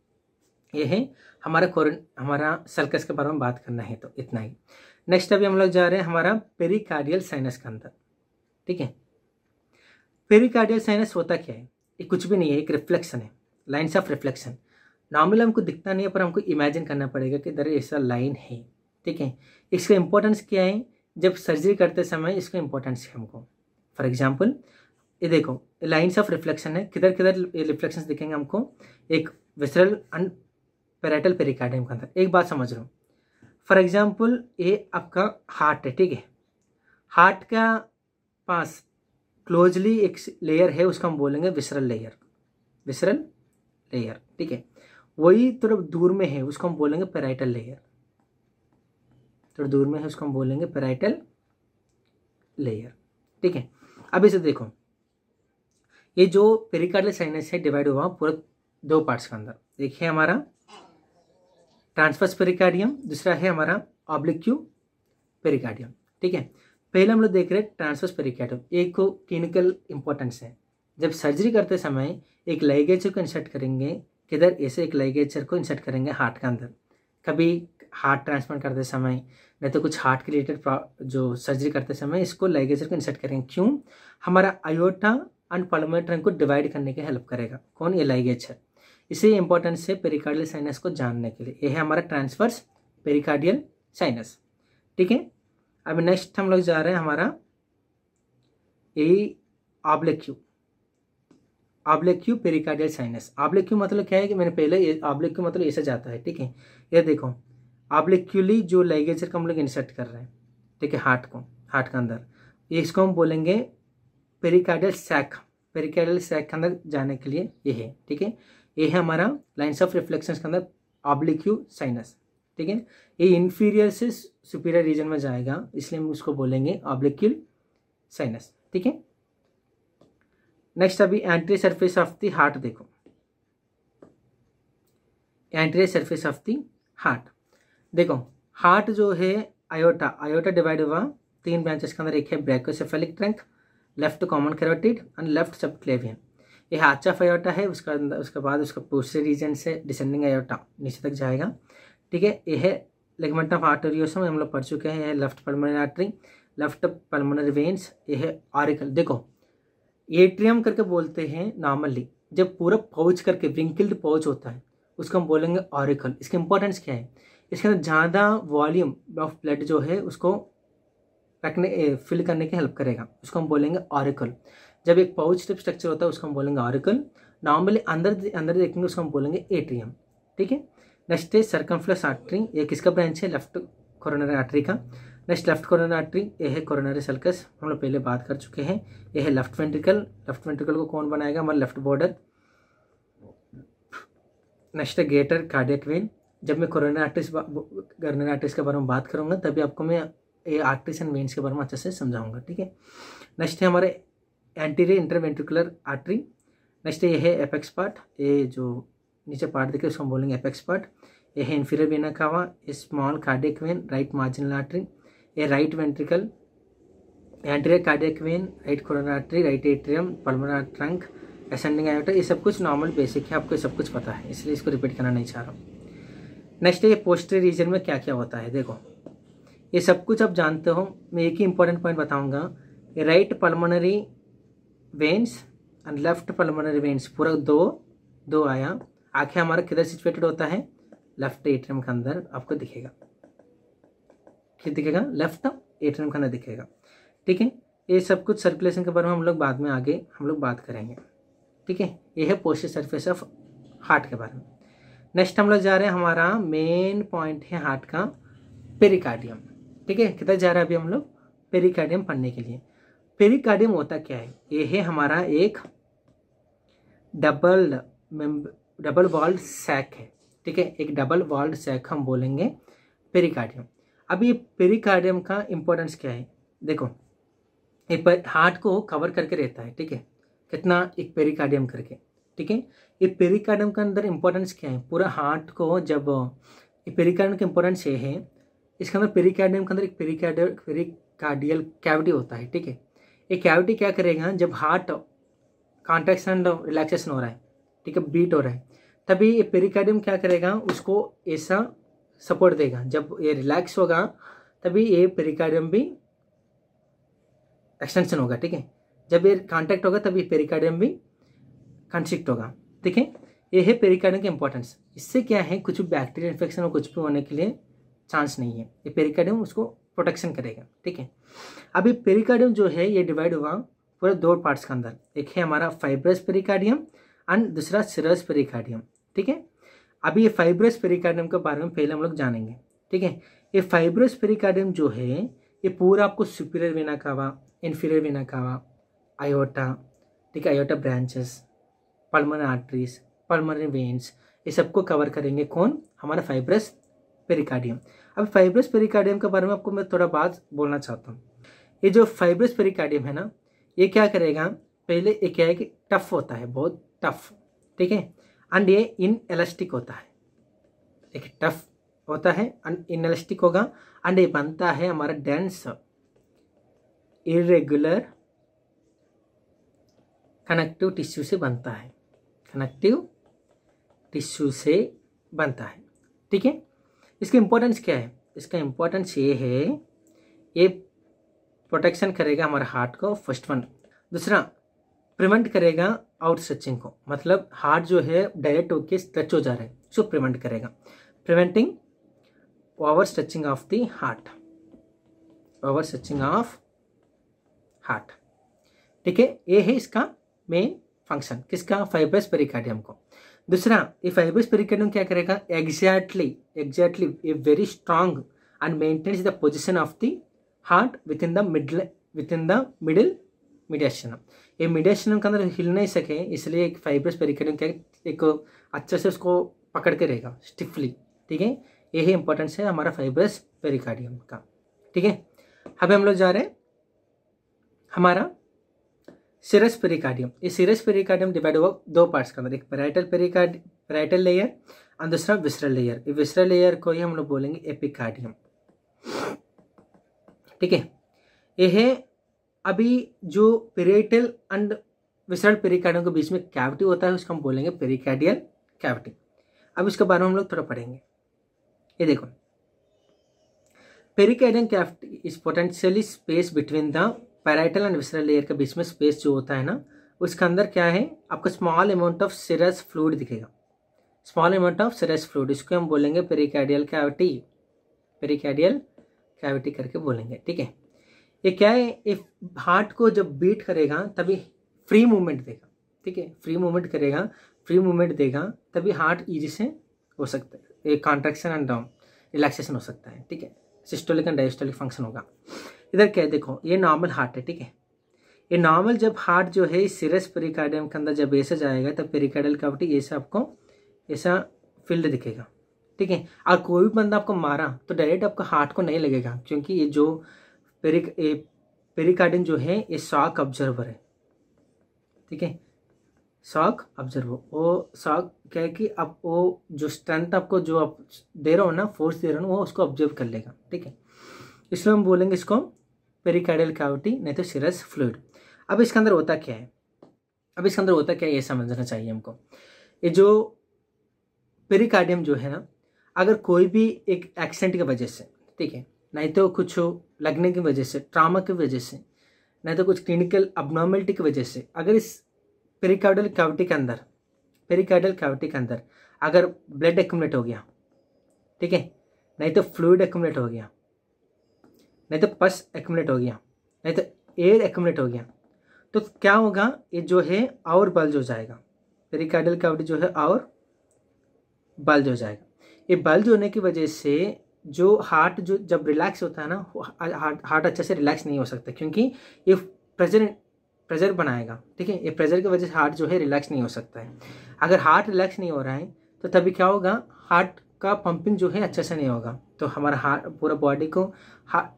ये है हमारा कोरोन हमारा सर्कस के बारे में बात करना है तो इतना ही नेक्स्ट अभी हम लोग जा रहे हैं हमारा पेरिकार्डियल साइनस के अंदर ठीक है पेरिकार्डियल साइनस होता क्या है ये कुछ भी नहीं है एक रिफ्लेक्शन है लाइन्स ऑफ रिफ्लेक्शन नॉर्मल हमको दिखता नहीं है पर हमको इमेजिन करना पड़ेगा कि इधर ऐसा लाइन है ठीक है इसका इम्पोर्टेंस क्या है जब सर्जरी करते समय इसका इंपॉर्टेंस है हमको फॉर एग्जाम्पल ये देखो लाइन्स ऑफ रिफ्लेक्शन है किधर किधर रिफ्लेक्शन दिखेंगे हमको एक विसरल अंड पेराटल पेरिकार्डियम के अंदर एक बात समझ रहा हूँ फॉर एग्जाम्पल ये आपका हार्ट है ठीक है हार्ट का पास क्लोजली एक लेयर है उसका हम बोलेंगे विसरल लेयर विसरल लेयर ठीक है वही थोड़ा दूर में है उसको हम बोलेंगे पेराइटल लेयर थोड़ा दूर में है उसको हम बोलेंगे पेराइटल लेयर ठीक है अब इसे देखो ये जो पेरिकार्डल साइनस है डिवाइड हुआ पूरा दो पार्ट्स के अंदर देखिए हमारा ट्रांसफर्स पेरिकार्डियम दूसरा है हमारा ऑब्लिक्यू पेरिकार्डियम ठीक है पहले हम लोग देख रहे हैं ट्रांसफर्स पेरिकार्डियम एक को क्लिनिकल इंपॉर्टेंस है जब सर्जरी करते समय एक लाइगेचर को इंसर्ट करेंगे किधर ऐसे एक लाइगेचर को इंसर्ट करेंगे हार्ट के अंदर कभी हार्ट ट्रांसप्लांट करते समय नहीं तो कुछ हार्ट के रिलेटेड जो सर्जरी करते समय इसको लाइगेचर को इंसर्ट करेंगे क्यों हमारा आयोटा एंड पलमेट्रन को डिवाइड करने की हेल्प करेगा कौन ये लाइगेचर इसी इंपॉर्टेंस है पेरिकार्डियल साइनस को जानने के लिए यह है हमारा ट्रांसफर्स पेरिकार्डियल साइनस ठीक है अब नेक्स्ट हम लोग जा रहे हैं हमारा यही ऑब्लेक्यू ऑब्लेक्यू पेरिकार्डियल साइनस ऑब्लेक्यू मतलब क्या है कि मैंने पहले ये मतलब ऐसा जाता है ठीक है यह देखो ऑब्लेक्यूली जो लाइगेचर का हम लोग इंसर्ट कर रहे हैं ठीक है हार्ट को हार्ट के अंदर इसको हम बोलेंगे पेरिकार्डियल सैक पेरिकार्डियल सैक के अंदर जाने के लिए यह है ठीक है ये है हमारा लाइन्स ऑफ रिफ्लेक्शन के अंदर ऑब्लिक्यू साइनस ठीक है ये इन्फीरियर से सुपीरियर रीजन में जाएगा इसलिए हम उसको बोलेंगे ऑब्लिक्यूल साइनस ठीक है नेक्स्ट अभी anterior surface of the heart देखो anterior surface of the heart देखो हार्ट जो है आयोटा आयोटा डिवाइड हुआ तीन ब्रांचेस के अंदर एक है brachiocephalic trunk left common carotid and left subclavian यह हाथ ऑफ अयोटा है उसका उसके बाद उसका पोस्टर रीजन से डिसेंडिंग अयोटा नीचे तक जाएगा ठीक है यह लेगमेंट ऑफ आर्टोरियोसम हम लोग पढ़ चुके हैं यह left pulmonary artery left pulmonary veins यह ऑरिकल देखो एट्रियम करके बोलते हैं नॉर्मली जब पूरा पाउच करके विंकल्ड पाउच होता है उसको हम बोलेंगे ऑरिकल इसके इंपॉर्टेंस क्या है इसके अंदर ज़्यादा वॉल्यूम ऑफ ब्लड जो है उसको रखने फिल करने की हेल्प करेगा उसको हम बोलेंगे ऑरिकल जब एक पाउच टाइप स्ट्रक्चर होता है उसको हम बोलेंगे ऑरिकल नॉर्मली अंदर अंदर देखेंगे उसको हम बोलेंगे एट्रियम ठीक है नेक्स्ट है सर्कम्फ्लस आर्टरी ये किसका ब्रांच है लेफ्ट कोरोनरी आर्टरी का नेक्स्ट लेफ्ट कोरोनरी आर्टरी ये है कोरोनरी सल्कस हम लोग पहले बात कर चुके हैं यह है लेफ्ट वेंट्रिकल लेफ्ट वेंट्रिकल को कौन बनाएगा हमारा लेफ्ट बॉर्डर नेक्स्ट है गेटर कार्डियक वेन जब मैं कोरोनरी आर्टिस्ट कोरोनरी आर्टिस्ट के बारे में बात करूंगा तभी आपको मैं ये आर्टिस एंड वेन्स के बारे में अच्छे से समझाऊंगा ठीक है नेक्स्ट है हमारे एंटीरियर इंटरवेंट्रिकुलर आर्टरी नेक्स्ट ये है एपेक्स पार्ट ये जो नीचे पार्ट देखे उसको हम बोलेंगे एपेक्स पार्ट ये है inferior vena cava small cardiac vein right marginal artery ये right ventricle anterior cardiac vein right coronary artery right atrium pulmonary trunk ascending aorta ये सब कुछ नॉर्मल बेसिक है आपको सब कुछ पता है इसलिए इसको रिपीट करना नहीं चाह रहा हूँ नेक्स्ट ये पोस्टरी रीजन में क्या क्या होता है देखो ये सब कुछ आप जानते हो मैं एक ही इंपॉर्टेंट पॉइंट बताऊँगा right pulmonary veins and left pulmonary veins पूरा दो दो आया आँखें हमारा किधर सिचुएटेड होता है लेफ्ट एट्रियम के अंदर आपको दिखेगा क्या दिखेगा लेफ्ट एट्रियम के अंदर दिखेगा ठीक है ये सब कुछ सर्कुलेशन के बारे में हम लोग बाद में आगे हम लोग बात करेंगे ठीक है ये है पोस्टर सरफेस ऑफ हार्ट के बारे में नेक्स्ट हम लोग जा रहे हैं हमारा मेन पॉइंट है हार्ट का पेरिकार्डियम ठीक है किधर जा रहे हैं अभी हम लोग पेरिकार्डियम पढ़ने के लिए पेरिकार्डियम होता क्या है ये है हमारा एक डबल डबल वॉल्ड सैक है ठीक है एक डबल वॉल्ड सैक हम बोलेंगे पेरिकार्डियम अब ये पेरिकार्डियम का इम्पोर्टेंस क्या है देखो ये हार्ट को कवर करके रहता है ठीक है कितना एक पेरिकार्डियम करके ठीक है ये पेरिकार्डियम के अंदर इंपॉर्टेंस क्या है पूरा हार्ट को जब ये पेरिकार्डियम का इंपॉर्टेंस ये है इसके अंदर पेरिकार्डियम के अंदर एक पेरिकार्डियल पेरिकार्डियल कैविटी होता है ठीक है ये कैविटी क्या करेगा जब हार्ट कॉन्ट्रेक्शन रिलैक्सेशन हो रहा है ठीक है बीट हो रहा है तभी ये पेरिकार्डियम क्या करेगा उसको ऐसा सपोर्ट देगा जब ये रिलैक्स होगा तभी ये पेरिकार्डियम भी एक्सटेंशन होगा ठीक है जब ये कांटेक्ट होगा तभी पेरिकार्डियम भी कंस्ट्रिक्ट होगा ठीक है ये है पेरिकार्डियम का इंपॉर्टेंस इससे क्या है कुछ बैक्टीरिया इन्फेक्शन और कुछ भी होने के लिए चांस नहीं है ये पेरिकार्डियम उसको प्रोटेक्शन करेगा ठीक है अभी पेरिकार्डियम जो है ये डिवाइड हुआ पूरे दो पार्ट्स के अंदर एक है हमारा फाइब्रस पेरिकार्डियम एंड दूसरा सिरस पेरिकार्डियम ठीक है अभी ये फाइब्रस पेरिकार्डियम के बारे में पहले हम लोग जानेंगे ठीक है ये फाइब्रस पेरिकार्डियम जो है ये पूरा आपको superior vena cava inferior vena cava aorta ठीक है aorta branches pulmonary arteries pulmonary veins ये सबको कवर करेंगे कौन हमारा फाइब्रस पेरिकार्डियम अब फाइब्रस पेरिकार्डियम के बारे में आपको मैं थोड़ा बात बोलना चाहता हूँ ये जो फाइब्रस पेरिकार्डियम है ना ये क्या करेगा पहले ये क्या है कि टफ होता है बहुत टफ ठीक है एंड ये इन एलास्टिक होता है एक टफ होता है एंड इन एलास्टिक होगा एंड ये बनता है हमारा डेंस इरेगुलर कनेक्टिव टिश्यू से बनता है कनेक्टिव टिश्यू से बनता है ठीक है इसकी इम्पोर्टेंस क्या है इसका इम्पोर्टेंस ये है ये प्रोटेक्शन करेगा हमारे हार्ट को फर्स्ट वन दूसरा प्रिवेंट करेगा आउट स्ट्रेचिंग को मतलब हार्ट जो है डायरेक्ट होके स्ट्रेच हो जा रहा है सो प्रिवेंट करेगा preventing over stretching of the heart over stretching of heart ठीक है ये है इसका मेन फंक्शन किसका फाइब्रस पेरिकार्डियम को दूसरा ये फाइबर पेरिकार्डियम क्या करेगा exactly exactly a very strong and maintains the position of the heart within the middle within the middle mediastinum ये मिडियाशनम के अंदर हिल नहीं सके इसलिए एक फाइब्रस पेरिकार्डियम क्या एक अच्छे से उसको पकड़ के रहेगा स्टिफली ठीक है यही इंपॉर्टेंस है हमारा फाइब्रस पेरिकार्डियम का ठीक है अभी हम लोग जा रहे हैं हमारा सिरस पेरिकार्डियम ये सिरस पेरिकार्डियम डिवाइड हुआ दो पार्ट्स के अंदर एक पैराइटल पेरिकार्ड पैराइटल लेयर और दूसरा विसरल लेयर ये विसरल लेयर को ही हम लोग बोलेंगे एपिकार्डियम ठीक है यह अभी जो पेरिटल एंड विसरल पेरिकार्डियम के बीच में कैविटी होता है उसको हम बोलेंगे पेरिकार्डियल कैविटी अब इसके बारे में हम लोग थोड़ा पढ़ेंगे ये देखो pericardium cavity is potentially space between the parietal and visceral layer के बीच में स्पेस जो होता है ना उसके अंदर क्या है आपको small amount of serous fluid दिखेगा small amount of serous fluid इसको हम बोलेंगे पेरिकैडियल कैविटी पेरिकैडियल कैविटी करके बोलेंगे ठीक है ये क्या है एक हार्ट को जब बीट करेगा तभी फ्री मूवमेंट देगा ठीक है फ्री मूवमेंट करेगा फ्री मूवमेंट देगा तभी हार्ट ईजी से हो सकता है कॉन्ट्रेक्शन एंड डाउन रिलैक्सेशन हो सकता है ठीक है सिस्टोलिक एंड डायस्टोलिक फंक्शन होगा इधर क्या देखो ये नॉर्मल हार्ट है ठीक है ये नॉर्मल जब हार्ट जो है सिरस पेरिकार्डियम के अंदर जब ऐसा जाएगा तब पेरिकार्डियल कैविटी ऐसा आपको ऐसा फील्ड दिखेगा ठीक है और कोई भी बंदा आपको मारा तो डायरेक्ट आपका हार्ट को नहीं लगेगा क्योंकि ये जो पेरिक पेरिकार्डियम जो है ये शॉक ऑब्जर्वर है ठीक है शॉक ऑब्जर्वर वो शॉक क्या है कि आप वो जो स्ट्रेंथ आपको जो आप दे रहे हो ना फोर्स दे रहे हो वो उसको ऑब्जर्व कर लेगा ठीक है इसलिए हम बोलेंगे इसको पेरिकार्डियल कैविटी नहीं तो सीरस फ्लूड अब इसके अंदर होता क्या है अब इसके अंदर होता क्या है ये समझना चाहिए हमको ये जो पेरिकार्डियम जो है ना अगर कोई भी एक एक्सीडेंट की वजह से ठीक है नहीं तो कुछ लगने की वजह से ट्रामा की वजह से नहीं तो कुछ क्लिनिकल अबनॉर्मेलिटी की वजह से अगर इस पेरिकार्डियल कैविटी के अंदर पेरिकार्डियल कैविटी के अंदर अगर ब्लड एक्यूमलेट हो गया ठीक है नहीं तो फ्लूड एक्यूमलेट हो गया नहीं तो पस एक्यूमलेट हो गया नहीं तो एयर एक्यूमलेट हो गया तो क्या होगा ये जो है और बल्ज हो जाएगा पेरिकार्डियल कैविटी जो है और बल्ज हो जाएगा ये बल्ज होने की वजह से जो हार्ट जो जब रिलैक्स होता है ना हार्ट हार्ट अच्छे से रिलैक्स नहीं हो सकता क्योंकि ये प्रेजर प्रेजर बनाएगा ठीक है ये प्रेजर की वजह से हार्ट जो है रिलैक्स नहीं हो सकता है अगर हार्ट रिलैक्स नहीं हो रहा है तो तभी क्या होगा हार्ट का पंपिंग जो है अच्छे से नहीं होगा तो हमारा हार्ट पूरा बॉडी को हार्ट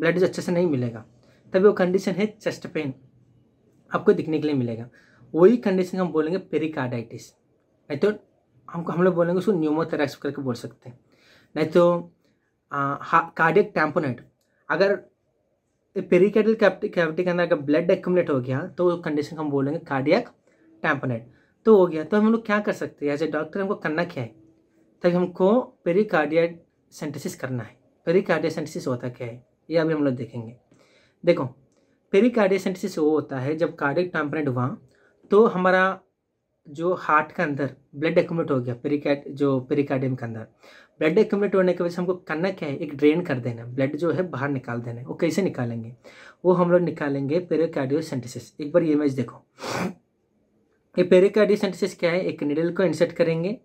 ब्लड अच्छे से नहीं मिलेगा तभी वो कंडीशन है चेस्ट पेन आपको दिखने के लिए मिलेगा वही कंडीशन हम बोलेंगे पेरिकार्डाइटिस नहीं तो हमको हम लोग बोलेंगे उसको न्यूमोथेरेक्स करके बोल सकते हैं नहीं तो कार्डियक टैम्पोनेट अगर पेरिकेडल कैविटी के अंदर अगर ब्लड एक्यूमलेट हो गया तो कंडीशन हम बोलेंगे कार्डियक टैम्पोनेट तो हो गया तो हम लोग क्या कर सकते हैं एज ए डॉक्टर हमको करना क्या है तभी हमको पेरिकार्डिया सेंटेसिस करना है पेरिकार्डिया सेंटेसिस होता क्या है यह अभी हम लोग देखेंगे देखो पेरिकार्डियसेंटिस वो होता है जब कार्डिक टैम्परेंट हुआ तो हमारा जो हार्ट के अंदर ब्लड एकमुलेट हो गया पेरिकार्ड जो पेरिकार्डियम के अंदर ब्लड एकमुलेट होने की वजह से हमको करना क्या है एक ड्रेन कर देना ब्लड जो है बाहर निकाल देना है वो कैसे निकालेंगे वो हम लोग निकालेंगे पेरिकार्डियोसेंटिसिस एक बार ये इमेज देखो ये पेरिकार्डियोसेंटिसिस क्या है एक निडल को इंसर्ट करेंगे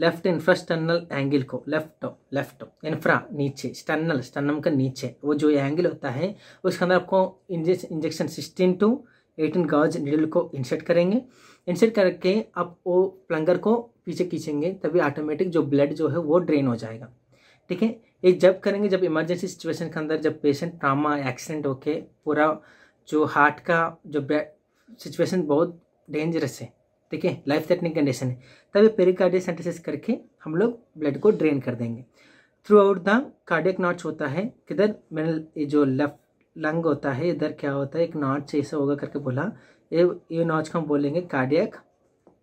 लेफ्ट इन्फ्रास्टर्नल एंगल को लेफ्ट लेफ्ट इन्फ्रा नीचे स्टर्नल स्टर्नम का नीचे वो जो एंगल होता है उसके अंदर आपको injection sixteen to eighteen gauge needle को इंसर्ट करेंगे इंसर्ट करके आप वो प्लंगर को पीछे खींचेंगे तभी ऑटोमेटिक जो ब्लड जो है वो ड्रेन हो जाएगा ठीक है ये जब करेंगे जब इमरजेंसी सिचुएशन के अंदर जब पेशेंट ट्रामा एक्सीडेंट होके पूरा जो हार्ट का जो सिचुएशन बहुत डेंजरस है ठीक है लाइफ थ्रेटनिंग कंडीशन है तभी पेरिकार्डियल सेंटेसिस करके हम लोग ब्लड को ड्रेन कर देंगे through out the cardiac notch होता है किधर मैंने जो लेफ्ट लंग होता है इधर क्या होता है एक नॉच ऐसा होगा करके बोला ये ये नॉच को हम बोलेंगे कार्डियक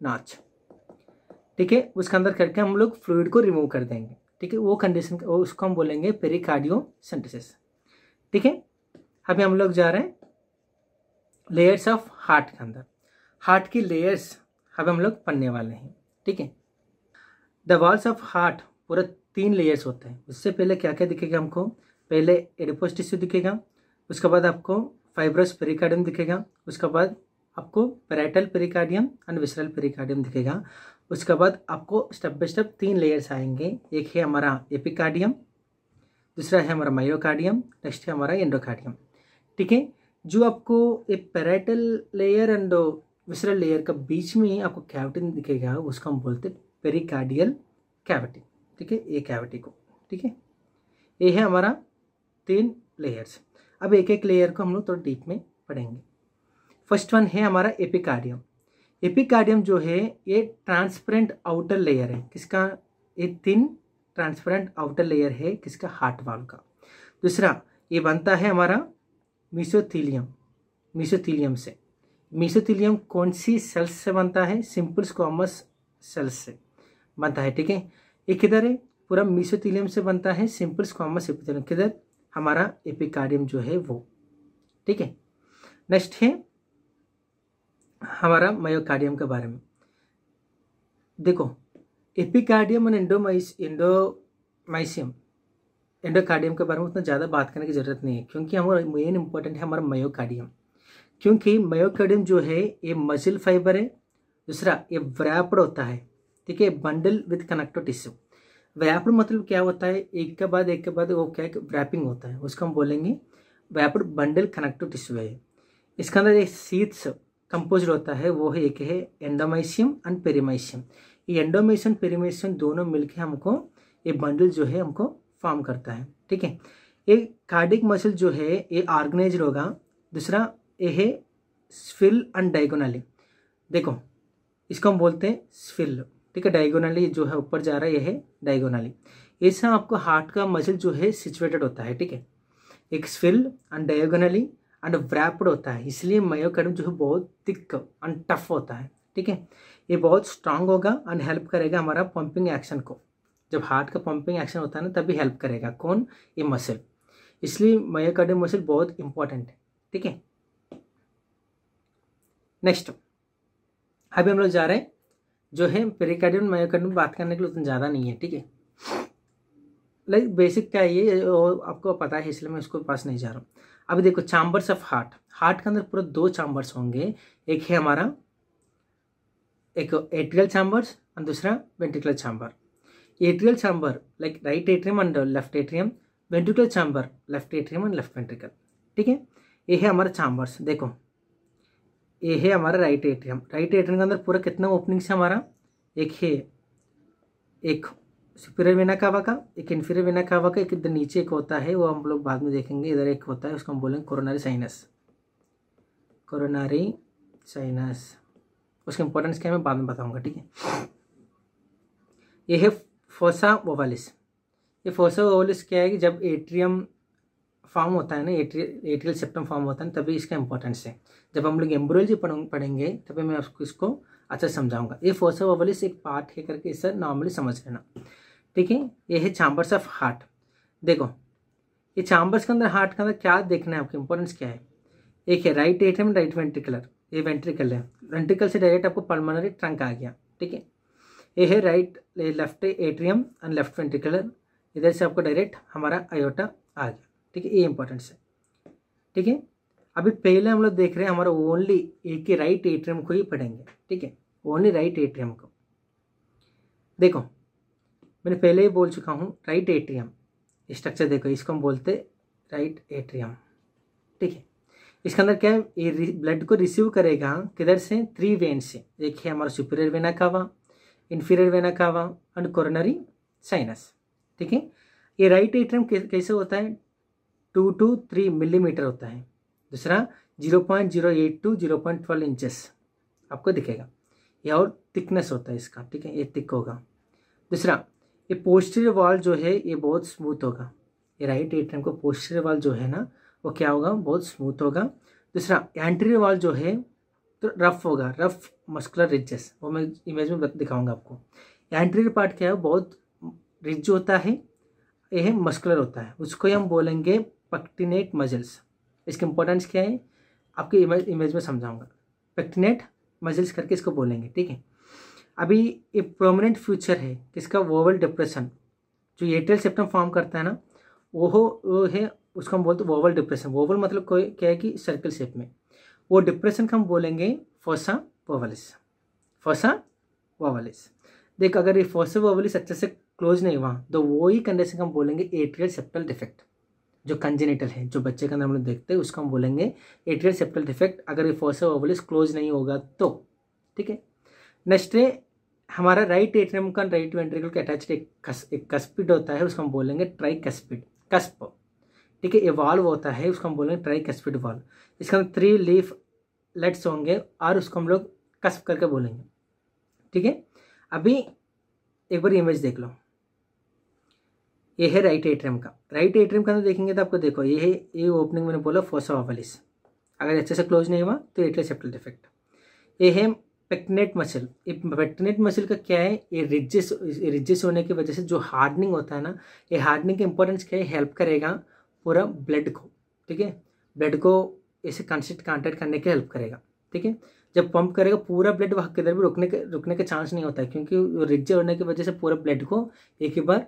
नॉच ठीक है उसके अंदर करके हम लोग फ्लूड को रिमूव कर देंगे ठीक है वो कंडीशन उसको हम बोलेंगे पेरिकार्डियो सेंटेसिस ठीक है अभी हम लोग जा रहे हैं लेयर्स ऑफ हार्ट के अंदर हार्ट की लेयर्स अब हम लोग पढ़ने वाले हैं ठीक है द वॉल्स ऑफ हार्ट पूरा तीन लेयर्स होते हैं उससे पहले क्या क्या दिखेगा हमको पहले एडिपोस टिश्यू दिखेगा उसके बाद आपको फाइब्रस पेरिकार्डियम दिखेगा उसके बाद आपको parietal pericardium and visceral pericardium दिखेगा उसके बाद आपको स्टेप बाय स्टेप तीन लेयर्स आएंगे एक है हमारा एपिकार्डियम दूसरा है हमारा मायोकार्डियम नेक्स्ट है हमारा एंडोकार्डियम ठीक है जो आपको ये parietal layer and visceral layer का बीच में ही आपको कैविटी दिखेगा उसको हम बोलते हैं पेरिकार्डियल कैविटी ठीक है ए कैविटी को ठीक है ये है हमारा तीन लेयर्स अब एक एक लेयर को हम लोग थोड़ा डीप में पढ़ेंगे फर्स्ट वन है हमारा एपिकार्डियम एपिकार्डियम जो है ये ट्रांसपेरेंट आउटर लेयर है किसका ये तीन ट्रांसपेरेंट आउटर लेयर है किसका हार्ट वाल का दूसरा ये बनता है हमारा मिसोथीलियम मिसोथीलियम से मिसोथिलियम कौन सी सेल्स से बनता है सिंपल स्कॉमस सेल्स से बनता है ठीक है ये किधर है पूरा मिसोथिलियम से बनता है सिंपल स्कॉमस एपिथेलियम किधर हमारा एपिकार्डियम जो है वो ठीक है नेक्स्ट है हमारा मायोकार्डियम के बारे में देखो एपिकार्डियम और एंडोमाइस एंडोमाइसियम एंडोकार्डियम के बारे में उतना ज़्यादा बात करने की ज़रूरत नहीं है क्योंकि हमारा मेन इंपॉर्टेंट है हमारा मायोकार्डियम क्योंकि मायोकार्डियम जो है ये मसिल फाइबर है दूसरा ये व्रैपड होता है ठीक है bundle with connective tissue wrapped मतलब क्या होता है एक के बाद एक के बाद वो क्या व्रैपिंग होता है उसको हम बोलेंगे व्रैप्ड बंडल कनेक्टिव टिश्यू है इसके अंदर एक सीथ्स कंपोज होता है वो है एक है एंडोमाइशियम एंड पेरीमाइशियम ये एंडोमाइशियम पेरीमाइशियम दोनों मिलकर हमको ये बंडल जो है हमको फॉर्म करता है ठीक है ये कार्डिक मसल जो है ये ऑर्गेनाइज होगा दूसरा यह स्फिल एंड डायगोनली देखो इसको हम बोलते हैं स्फिल ठीक है डायगोनली जो है ऊपर जा रहा है यह डायगोनली ऐसा आपको हार्ट का मसल जो है सिचुएटेड होता है ठीक है एक spiral and diagonally and wrapped होता है इसलिए मायोकार्डियम जो है बहुत थिक एंड टफ होता है ठीक है ये बहुत स्ट्रांग होगा एंड हेल्प करेगा हमारा पंपिंग एक्शन को जब हार्ट का पंपिंग एक्शन होता है ना तभी हेल्प करेगा कौन ये मसल इसलिए मायोकार्डियम मसल बहुत इंपॉर्टेंट है ठीक है नेक्स्ट अभी हम लोग जा रहे हैं जो है पेरिकार्डियम मायोकार्डियम बात करने के लिए उतना ज़्यादा नहीं है ठीक है लाइक बेसिक क्या ये आपको पता है इसलिए मैं उसको पास नहीं जा रहा हूँ अभी देखो चाम्बर्स ऑफ हार्ट हार्ट के अंदर पूरा दो चाम्बर्स होंगे एक है हमारा एक एट्रियल चाम्बर्स और दूसरा ventricular chamber atrial chamber like right atrium and left atrium ventricular chamber left atrium and left ventricle ठीक है ये है हमारा चाम्बर्स देखो ए है हमारा राइट एट्रियम राइट एट्रियम के अंदर पूरा कितना ओपनिंग्स है हमारा एक है एक सुपीरियर वेना कावा का एक इन्फीरियर वेना कावा का एक इधर नीचे एक होता है वो हम लोग बाद में देखेंगे इधर एक होता है उसको हम बोलेंगे कोरोनारी साइनस कोरोनारी साइनस उसका इंपॉर्टेंस क्या है मैं बाद में बताऊंगा ठीक है ये है फोसा ओवालिस ये फोसा ओवालिस क्या है कि जब एट्रियम फॉर्म होता है ना एट्रियल सेप्टम फॉर्म होता है ना तभी इसका इंपॉर्टेंस है जब हम लोग एम्ब्रोलॉजी पढ़ेंगे तभी मैं आपको इसको अच्छा समझाऊंगा ये ऑफ ओवलिस एक पार्ट है करके इसे नॉर्मली समझ लेना ठीक है ये है चाम्बर्स ऑफ हार्ट देखो ये चाम्बर्स के अंदर हार्ट के अंदर क्या देखना है आपको इंपॉर्टेंस क्या है एक है राइट एट्रियम राइट वेंट्रिकुलर ये वेंट्रिकल है वेंट्रिकल से डायरेक्ट आपको पल्मोनरी ट्रंक आ गया ठीक है ये है right left atrium and left ventricular इधर से आपको डायरेक्ट हमारा आयोटा आ गया ठीक है ये इंपॉर्टेंट है ठीक है अभी पहले हम लोग देख रहे हैं हमारा ओनली एक ही राइट एट्रियम को ही पढ़ेंगे ठीक है ओनली राइट एट्रियम को देखो मैंने पहले ही बोल चुका हूँ राइट एट्रियम स्ट्रक्चर देखो इसको हम बोलते राइट एट्रियम ठीक है इसके अंदर क्या है ये ब्लड को रिसीव करेगा किधर से थ्री वेन से एक है हमारा superior vena cava inferior vena cava and coronary sinus ठीक है ये राइट एट्रियम कैसे होता है टू टू थ्री मिलीमीटर होता है दूसरा zero point zero eight to zero point twelve inches आपको दिखेगा ये और थिकनेस होता है इसका ठीक है ये थिक होगा दूसरा ये पोस्टर वॉल जो है ये बहुत स्मूथ होगा ये राइट एट टाइम को पोस्टर वॉल जो है ना वो क्या होगा बहुत स्मूथ होगा दूसरा एंट्री वॉल जो है तो रफ होगा रफ मस्कुलर रिजेस वो मैं इमेज में दिखाऊंगा आपको एंट्री पार्ट क्या है बहुत रिज होता है यह मस्कुलर होता है उसको हम बोलेंगे पेक्टिनेट मजल्स इसके इंपॉर्टेंस क्या है आपके इमेज इमेज में समझाऊंगा पेक्टिनेट मजल्स करके इसको बोलेंगे ठीक है अभी ये प्रोमिनेंट फ्यूचर है किसका वोवल डिप्रेशन जो एयरटेल सेप्टम फॉर्म करता है ना वो वो है उसको हम बोलते हैं वोवल डिप्रेशन वोवल मतलब कोई क्या है कि सर्कल शेप में वो डिप्रेशन का हम बोलेंगे फोसा वोवलिस फोसा वोवलिस देख अगर ये फोसा वोवलिस अच्छे से क्लोज नहीं हुआ तो वो ही कंडीशन हम बोलेंगे एट्रियल सेप्टल डिफेक्ट जो कंजेनेटल है जो बच्चे के अंदर हम लोग देखते हैं उसको हम बोलेंगे एट्रियल सेप्टल डिफेक्ट अगर ये फोर्सा ओवलिस क्लोज नहीं होगा तो ठीक है नेक्स्ट है हमारा राइट एट्रियम का राइट वेंट्रिकल के अटैच एक कस, एक कस्पिड होता है उसको हम बोलेंगे ट्राई कस्पिड कस्प ठीक है ये वाल्व होता है उसको हम बोलेंगे ट्राई कस्पिड वाल्व इसके अंदर थ्री लीफ लेट्स होंगे और उसको हम लोग कस्प करके बोलेंगे ठीक है अभी एक बार इमेज देख लो ये है राइट एट्रियम का राइट एट्रियम का तो देखेंगे तो आपको देखो ये है ये ओपनिंग मैंने बोला फोसा ओवलिस अगर अच्छे से क्लोज नहीं हुआ तो एट्रियल सेप्टल डिफेक्ट ये है पेक्टिनेट मसल ये पेक्टिनेट मसल का क्या है ये रिजेस रिजेस होने की वजह से जो हार्डनिंग होता है ना ये हार्डनिंग का इंपॉर्टेंस क्या है हेल्प करेगा पूरा ब्लड को ठीक है ब्लड को ऐसे कंसेंट कॉन्टेक्ट करने की हेल्प करेगा ठीक है जब पंप करेगा पूरा ब्लड वहाँ किधर भी रुकने के रुकने का चांस नहीं होता है क्योंकि रिज्जे होने की वजह से पूरा ब्लड को एक ही बार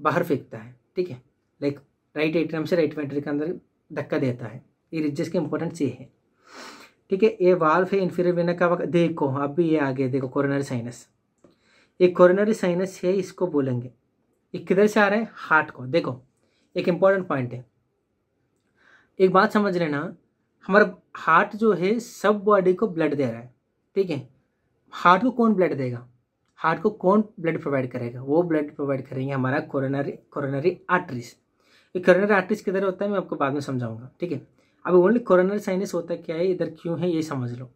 बाहर फेंकता है ठीक है लाइक राइट एट्रियम से राइट वेंट्रिकल के अंदर धक्का देता है ये रिजेस के इंपॉर्टेंस ये है ठीक है ये वाल्व है इन्फीरियर वेना का देखो अब भी ये आ गया देखो कोरोनरी साइनस ये कोरोनरी साइनस है इसको बोलेंगे ये किधर से आ रहा है हार्ट को देखो एक इम्पॉर्टेंट पॉइंट है एक बात समझ लेना हमारा हार्ट जो है सब बॉडी को ब्लड दे रहा है ठीक है हार्ट को कौन ब्लड देगा हार्ट को कौन ब्लड प्रोवाइड करेगा वो ब्लड प्रोवाइड करेंगे हमारा कोरोनरी कोरोनरी आर्टरीज ये कोरोनरी आर्टरीज किधर होता है मैं आपको बाद में समझाऊंगा ठीक है अब ओनली कोरोनरी साइनस होता क्या है इधर क्यों है ये समझ लो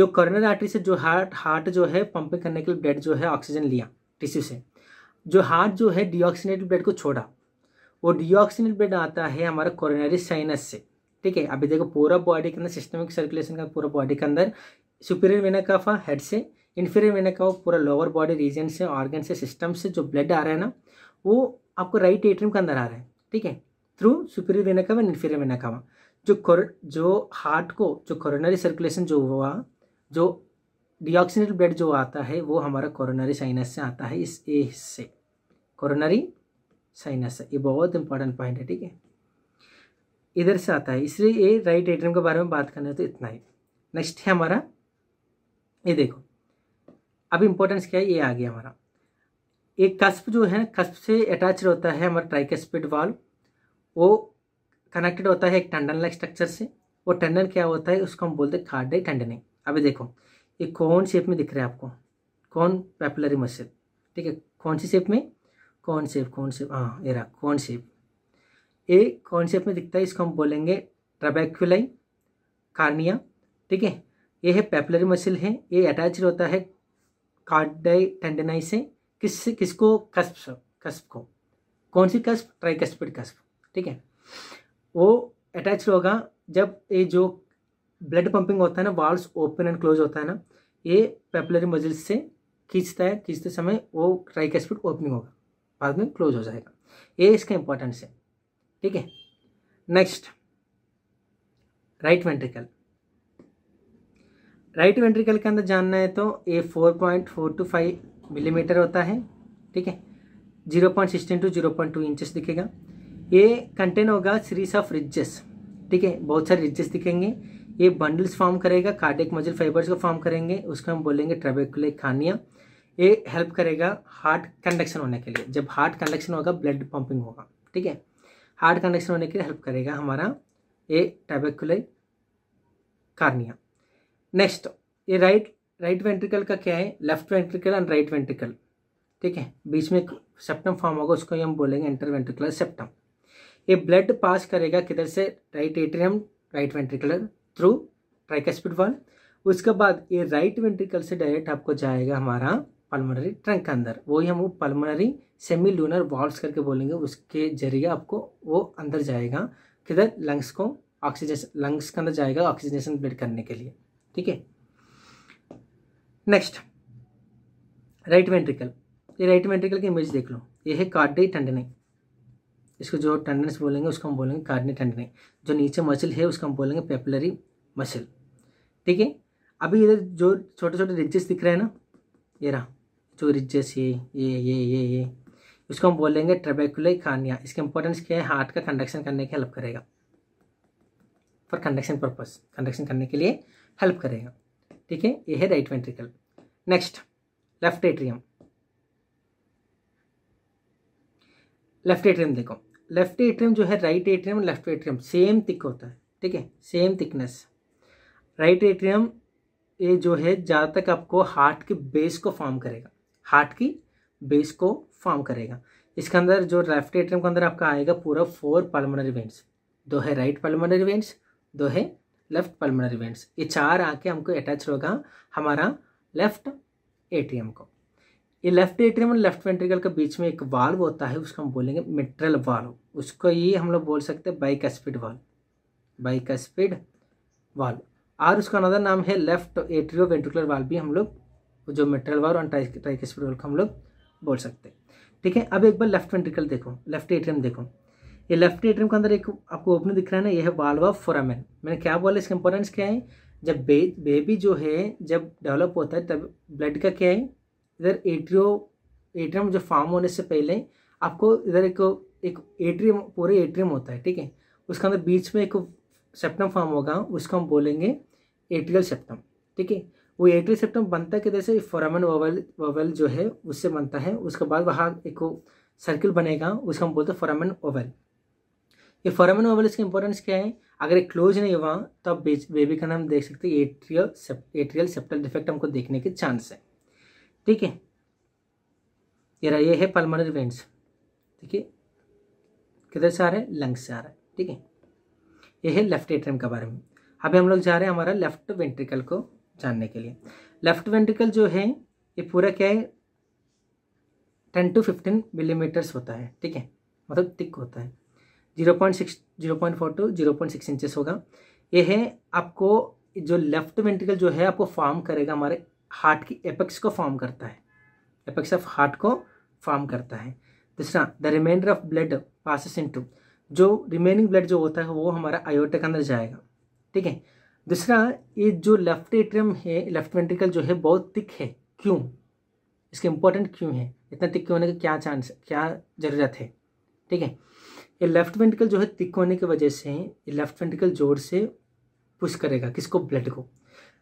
जो कोरोनरी आर्टरी से जो हार्ट हार्ट जो है पंपिंग करने के लिए ब्लड जो है ऑक्सीजन लिया टिश्यू से जो हार्ट जो है डिऑक्सीनेटेड ब्लड को छोड़ा वो डिऑक्सीनेट ब्लड आता है हमारा कोरोनरी साइनस से ठीक है अभी देखो पूरा बॉडी के अंदर सिस्टमिक सर्कुलेशन का पूरा बॉडी के अंदर सुपीरियर वेना काफा हेड से इन्फीरियर मैंने कहा पूरा लोअर बॉडी रीजन से ऑर्गन से सिस्टम से जो ब्लड आ रहा है ना वो आपको राइट एट्रियम के अंदर आ रहा है ठीक है through superior vena cava and inferior vena जो जो हार्ट को जो कोरोनरी सर्कुलेशन जो हुआ जो डिऑक्सीनेट ब्लड जो आता है वो हमारा कोरोनरी साइनस से आता है इस ए से कोरोनरी साइनस ये बहुत इंपॉर्टेंट पॉइंट है ठीक है इधर से आता है इसलिए ये राइट एट्रियम के बारे में बात करना है तो इतना ही नेक्स्ट है हमारा ये देखो अब इम्पोर्टेंस क्या है ये आ गया हमारा एक कस्प जो है कस्प से अटैच होता है हमारा ट्राइकस्पिड वाल वो कनेक्टेड होता है एक टंडन लाइक स्ट्रक्चर से वो टंडन क्या होता है उसको हम बोलते हैं खाडे टंडनिंग अभी देखो ये कौन शेप में दिख रहा है आपको कौन पेपुलरी मस्जिद ठीक है कौन सी शेप में कौन शेप कौन शेप हाँ ये रहा कौन शेप ये कौन शेप में दिखता है इसको हम बोलेंगे ट्रबैक्यूलाई कार्निया ठीक है ये है पेपुलरी मसल है ये अटैच होता है कार्डाई टेंडेनाइसें किस किसको कस्प कस्प को कौन सी कस्प ट्राइकस्पिड कस्प ठीक है वो अटैच होगा जब ये जो ब्लड पंपिंग होता है ना वाल्व्स ओपन एंड क्लोज होता है ना ये पेपलरी मजिल्स से खींचता है खींचते समय वो ट्राइकस्पिड ओपनिंग होगा बाद में क्लोज हो जाएगा ये इसका इंपॉर्टेंस है ठीक है next right ventricle right ventricle के अंदर जानना है तो a four point four to five millimetre होता है ठीक है zero point sixteen to zero point two inches दिखेगा ये कंटेन होगा सीरीज ऑफ रिजेस ठीक है बहुत सारे रिजेस दिखेंगे ये बंडल्स फॉर्म करेगा कार्डिक मजल फाइबर्स को फॉर्म करेंगे उसको हम बोलेंगे ट्रेबेकुलर खानिया ये हेल्प करेगा हार्ट कंडक्शन होने के लिए जब हार्ट कंडक्शन होगा ब्लड पंपिंग होगा ठीक है हार्ट कंडक्शन होने के लिए हेल्प करेगा हमारा ये ट्रेबेकुलर कार्निया नेक्स्ट ये राइट राइट वेंट्रिकल का क्या है left ventricle and right ventricle ठीक है बीच में सेप्टम फॉर्म होगा उसको हम बोलेंगे इंटर वेंट्रिकुलर सेप्टम ये ब्लड पास करेगा किधर से right atrium right ventricular through tricuspid one उसके बाद ये राइट वेंट्रिकल से डायरेक्ट आपको जाएगा हमारा पल्मोनरी ट्रंक के अंदर वही हम वो पल्मोनरी सेमी लूनर वॉल्व्स करके बोलेंगे उसके जरिए आपको वो अंदर जाएगा किधर लंग्स को ऑक्सीजन लंग्स के अंदर जाएगा ऑक्सीजनेशन ब्लड करने के लिए ठीक है नेक्स्ट राइट वेंट्रिकल ये राइट वेंट्रिकल की इमेज देख लो ये है कार्डे टंडने इसको जो टंडनेस बोलेंगे उसको हम बोलेंगे कार्डनी टंडने जो नीचे मसल है उसको हम बोलेंगे पेपलरी मसल ठीक है अभी इधर जो छोटे छोटे रिजेस दिख रहे हैं ना ये रहा जो रिजेस ये ये ये ये ये इसको हम बोलेंगे ट्रेबेकुलर कानिया इसका इंपॉर्टेंस क्या है हार्ट का कंडक्शन करने के हेल्प करेगा फॉर कंडक्शन पर्पज कंडक्शन करने के लिए हेल्प करेगा ठीक है यह है right ventricle next left atrium left atrium देखो लेफ्ट एट्रियम जो है right atrium left atrium same thick होता है ठीक है सेम थिकनेस राइट एट्रियम ये जो है ज़्यादा तक आपको हार्ट के बेस को फॉर्म करेगा हार्ट की बेस को फॉर्म करेगा इसके अंदर जो लेफ्ट एट्रियम के अंदर आपका आएगा पूरा फोर पल्मोनरी वेंट्स दो है राइट पल्मोनरी वेंट्स दो है लेफ्ट पल्मोनरी वेंट्स ये चार आके हमको अटैच होगा हमारा लेफ्ट एटीएम को ये लेफ्ट एम और लेफ्ट वेंट्रिकल के बीच में एक वाल्व होता है उसको हम बोलेंगे मिट्रल वाल्व उसको ये हम लोग बोल सकते हैं bicuspid valve bicuspid valve और उसका अनदर नाम है लेफ्ट एट्रियो वेंट्रिकुलर वाल्व भी हम लोग जो मिट्रल वाल्व और ट्राइक स्पीड वाल्व को हम लोग बोल सकते हैं ठीक है अब एक बार लेफ्ट वेंट्रिकल देखो लेफ्ट एट्रियम देखो ये लेफ्ट एट्रियम के अंदर एक आपको ओपनिंग दिख रहा है ना यह है ऑफ फोरामेन मैंने क्या बोला इसके इंपॉर्टेंस क्या है जब बे बेबी जो है जब डेवलप होता है तब ब्लड का क्या है इधर एट्रियो एट्रियम जो फॉर्म होने से पहले आपको इधर एक एक एट्रियम पूरे एट्रियम होता है ठीक है उसके अंदर बीच में एक सेप्टम फॉर्म होगा उसको हम बोलेंगे एट्रियल सेप्टम ठीक है वो एट्रियल सेप्टम बनता है कि जैसे फोरामन वोवेल वोवेल जो है उससे बनता है उसके बाद वहाँ एक सर्किल बनेगा उसको हम बोलते हैं फोरामन ओवल ये फॉरमन ओवल्स की इंपॉर्टेंस क्या है अगर ये क्लोज नहीं हुआ तो आप बेबी का नाम देख सकते हैं एट्रियल एट्रियल सेप्टल डिफेक्ट हमको देखने के चांस है ठीक है ये ये है पल्मोनरी वेंट्स ठीक है किधर से आ रहा है लंग्स से आ रहा है ठीक है ये है लेफ्ट एट्रियम के बारे में अभी हम लोग जा रहे हैं हमारा लेफ्ट वेंट्रिकल को जानने के लिए लेफ्ट वेंट्रिकल जो है ये पूरा क्या है टेन टू फिफ्टीन मिलीमीटर्स होता है ठीक है मतलब तिक होता है zero point six zero point four to zero point six inches होगा ये है आपको जो लेफ्ट वेंट्रिकल जो है आपको फॉर्म करेगा हमारे हार्ट की एपेक्स को फॉर्म करता है एपेक्स ऑफ हार्ट को फॉर्म करता है दूसरा the reminder of blood passes into जो रिमेनिंग ब्लड जो होता है वो हमारा आयोटा के अंदर जाएगा ठीक है दूसरा ये जो लेफ्ट एट्रियम है लेफ्ट वेंट्रिकल जो है बहुत थिक है क्यों इसके इंपॉर्टेंट क्यों है इतना थिक होने का क्या चांस क्या ज़रूरत है ठीक है ये लेफ्ट वेंटिकल जो है तिक होने की वजह से ये लेफ्ट वेंटिकल जोर से पुश करेगा किसको ब्लड को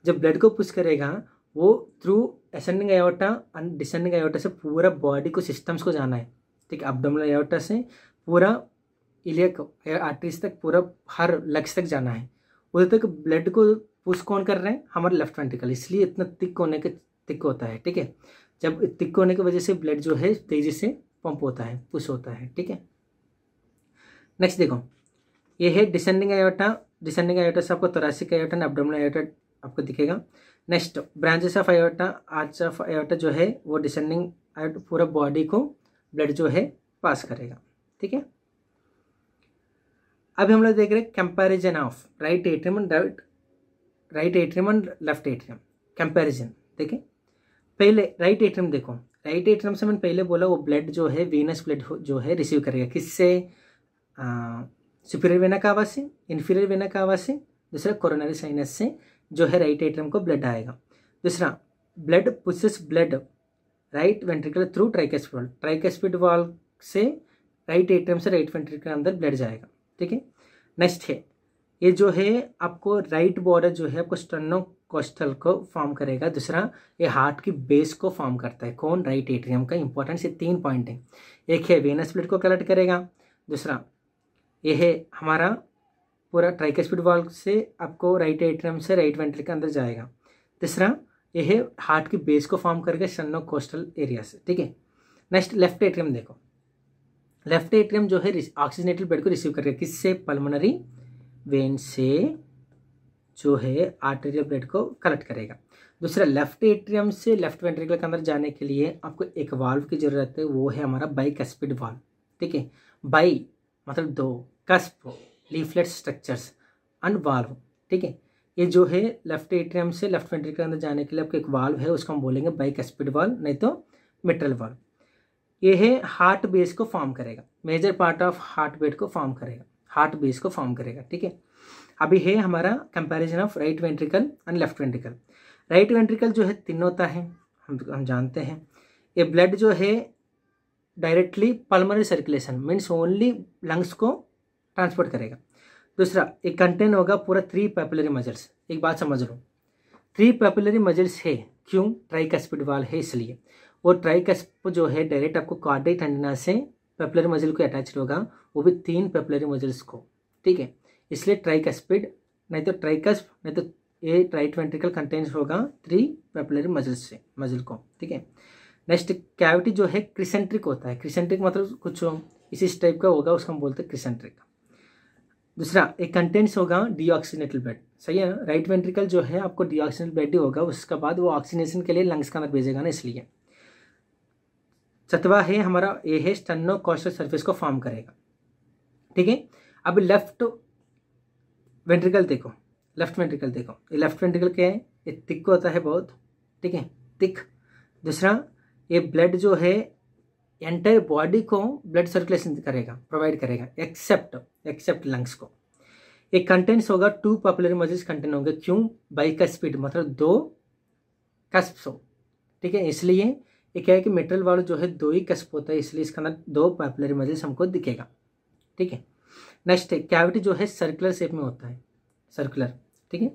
जब ब्लड को पुश करेगा वो through ascending aorta and descending aorta से पूरा बॉडी को सिस्टम्स को जाना है ठीक है अपडोमिनल एयोटा से पूरा इलियक आर्टरीज तक पूरा हर लक्ष्य तक जाना है उधर तक ब्लड को पुश कौन कर रहे हैं हमारे लेफ्ट वेंटिकल इसलिए इतना तिक होने के तिक होता है ठीक है जब तिक होने की वजह से ब्लड जो है तेज़ी से पंप होता है पुश होता है ठीक है नेक्स्ट देखो ये है डिसेंडिंग आयोटा डिसेंडिंग आयोटा से आपको thoracic aorta and abdominal aorta आपको दिखेगा next branches of aorta arch of aorta जो है वो डिसेंडिंग आयोटा पूरा बॉडी को ब्लड जो है पास करेगा ठीक है अभी हम लोग देख रहे हैं comparison of right atrium and right right atrium and left atrium ठीक देखें पहले राइट एट्रियम देखो राइट एट्रियम से मैंने पहले बोला वो ब्लड जो है वीनस ब्लड जो है रिसीव करेगा किससे सुपीरियर वेना कावा से इन्फीरियर वेना कावा से दूसरा कोरोनरी साइनस से जो है राइट एट्रियम को ब्लड आएगा दूसरा blood pushes blood right ventricle through tricuspid valve tricuspid valve से राइट एट्रियम से राइट वेंट्रिकल अंदर ब्लड जाएगा ठीक है नेक्स्ट है ये जो है आपको राइट बॉर्डर जो है आपको स्टर्नो कोस्टल को फॉर्म करेगा दूसरा ये हार्ट की बेस को फॉर्म करता है कौन राइट एट्रियम का इंपॉर्टेंस ये तीन पॉइंट है एक है वेनस ब्लड को कलेक्ट करेगा दूसरा यह हमारा पूरा स्पीड वाल्व से आपको राइट एट्रियम से राइट वेंट्रिकल के अंदर जाएगा तीसरा यह हार्ट की बेस को फॉर्म करके सन्नो कोस्टल एरिया से ठीक है नेक्स्ट लेफ्ट एट्रियम देखो लेफ्ट एट्रियम जो है ऑक्सीजनेटेड ब्लड को रिसीव करके किससे पल्मोनरी वेन से जो है आर्टेरियल ब्लड को कलेक्ट करेगा दूसरा लेफ्ट एट्रियम से लेफ्ट वेंट्रिकल के अंदर जाने के लिए आपको एक वाल्व की ज़रूरत है वो है हमारा बाई कैस्पिड वाल्व ठीक है बाई मतलब दो cusp leaflet structures and valve ठीक है ये जो है लेफ्ट एट्रियम से लेफ्ट वेंट्रिकल के अंदर जाने के लिए आपका एक वाल्व है उसको हम बोलेंगे बाइक स्पीड वाल्व नहीं तो मेट्रल वाल्व ये है हार्ट बेस को फॉर्म करेगा major part of heart base को फॉर्म करेगा हार्ट बेस को फॉर्म करेगा ठीक है अभी है हमारा comparison of right ventricle and left ventricle right ventricle जो है तीन होता है हम हम जानते हैं ये ब्लड जो है directly pulmonary circulation means only lungs को ट्रांसपोर्ट करेगा दूसरा एक कंटेन होगा पूरा थ्री पेपुलरी मजल्स एक बात समझ लो थ्री पेपुलरी मजल्स है क्यों ट्राइकस्पिड वाल है इसलिए और ट्राइकस्प जो है डायरेक्ट आपको कार्डेट एंटीना से पेपुलरी मजल को अटैच होगा वो भी तीन पेपुलरी मजल्स को ठीक है इसलिए ट्राइकस्पिड नहीं तो ट्राइकस्प नहीं तो ये ट्राइट वेंट्रिकल कंटेंस होगा थ्री पेपुलरी मजल से मजल को ठीक है नेक्स्ट कैविटी जो है क्रिसेंट्रिक होता है क्रिसेंट्रिक मतलब कुछ इसी टाइप का होगा उसको हम बोलते हैं क्रिसेंट्रिक दूसरा एक कंटेंट्स होगा डीऑक्सीनेटल बेड सही है ना राइट वेंट्रिकल जो है आपको डीऑक्सीनेटल बेड ही होगा उसके बाद वो ऑक्सीनेशन के लिए लंग्स के अंदर भेजेगा ना इसलिए सतवा है हमारा ए है स्टनो कॉस्टल सर्फेस को फॉर्म करेगा ठीक है अब लेफ्ट वेंट्रिकल देखो लेफ्ट वेंट्रिकल देखो ये लेफ्ट वेंट्रिकल क्या है ये तिक होता है बहुत ठीक है तिक दूसरा ये ब्लड जो है एंटायर बॉडी को ब्लड सर्कुलेशन करेगा प्रोवाइड करेगा एक्सेप्ट एक्सेप्ट लंग्स को एक कंटेंट्स होगा टू पॉपुलर मजिज कंटेंट होंगे क्यों बाइक का स्पीड मतलब दो कस्प हो ठीक है इसलिए ये क्या है कि मेटल वाल जो है दो ही कस्प होता है इसलिए इसका ना दो पॉपुलर मजिज हमको दिखेगा ठीक है नेक्स्ट है कैविटी जो है सर्कुलर शेप में होता है सर्कुलर ठीक है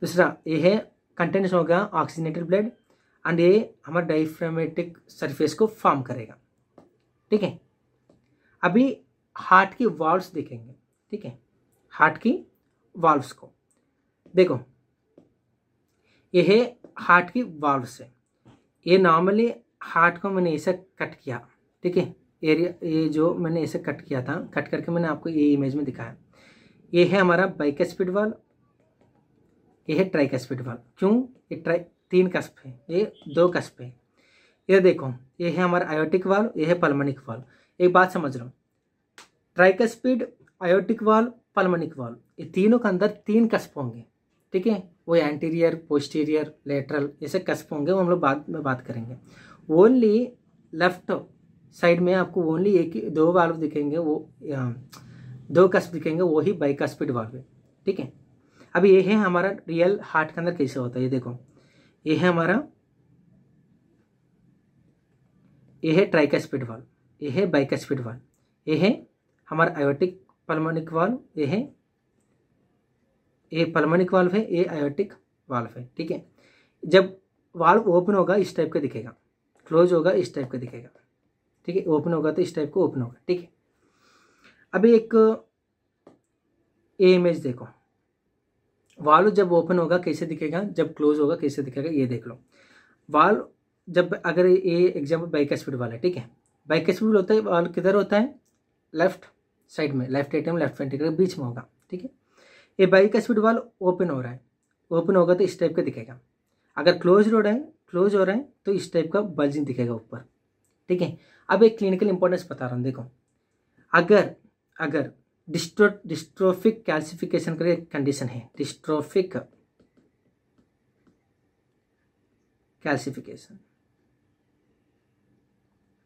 दूसरा ये है कंटेंट्स होगा ऑक्सीजनेटेड ब्लड एंड ये हमारा डाइफ्रामेटिक सरफेस को फॉर्म करेगा ठीक है अभी हार्ट की वाल्व्स देखेंगे ठीक है हार्ट की वाल्व्स को देखो यह है हार्ट की वाल्व्स है ये नॉर्मली हार्ट को मैंने ऐसे कट किया ठीक है एरिया ये जो मैंने ऐसे कट किया था कट करके मैंने आपको ये इमेज में दिखाया ये है हमारा बाइक स्पीड वाल ये है ट्राई का स्पीड वाल क्यों ये ट्राई तीन कस्प है ये दो कस्प है ये देखो ये है हमारा आयोटिक वाल ये है पलमनिक वाल एक बात समझ लो ट्राइकस्पीड आयोटिक वाल पलमनिक वाल ये तीनों के अंदर तीन कस्प होंगे ठीक है वो एंटीरियर पोस्टीरियर लेटरल ऐसे कस्प होंगे वो हम लोग बाद में बात करेंगे ओनली लेफ्ट साइड में आपको ओनली एक ही दो वाल्व दिखेंगे वो दो कस्प दिखेंगे वो ही बाइकस्पिड वाल्व है ठीक है अब ये है हमारा रियल हार्ट के अंदर कैसे होता है ये देखो ये है हमारा ये है ट्राइकस्पिड वाल्व ये है बाइकस्पिड वाल्व ये है हमारा आयोटिक पलमोनिक वाल्व ये है ये पलमोनिक वाल्व है ये आयोटिक वाल्व है ठीक है जब वाल्व ओपन होगा इस टाइप का दिखेगा क्लोज होगा इस टाइप का दिखेगा ठीक है ओपन होगा तो इस टाइप का ओपन होगा ठीक है अभी एक ए इमेज देखो वाल्व जब ओपन होगा कैसे दिखेगा जब क्लोज होगा कैसे दिखेगा ये देख लो वाल्व जब अगर ये एग्जाम्पल बाइक स्पीड वाला है ठीक है बाइक स्पीड होता है वाल्व किधर होता है लेफ्ट साइड में लेफ्ट एटीएम लेफ्ट वेंटिकुलर बीच में होगा ठीक है ये बाइक का स्पीड वाल ओपन हो रहा है ओपन होगा तो इस टाइप का दिखेगा अगर क्लोज रोड है क्लोज हो रहे हैं तो इस टाइप का बल्जिंग दिखेगा ऊपर ठीक है अब एक क्लिनिकल इंपॉर्टेंस बता रहा हूँ देखो अगर अगर डिस्ट्रो डिस्ट्रोफिक कैल्सिफिकेशन का कंडीशन है डिस्ट्रोफिक कैल्सिफिकेशन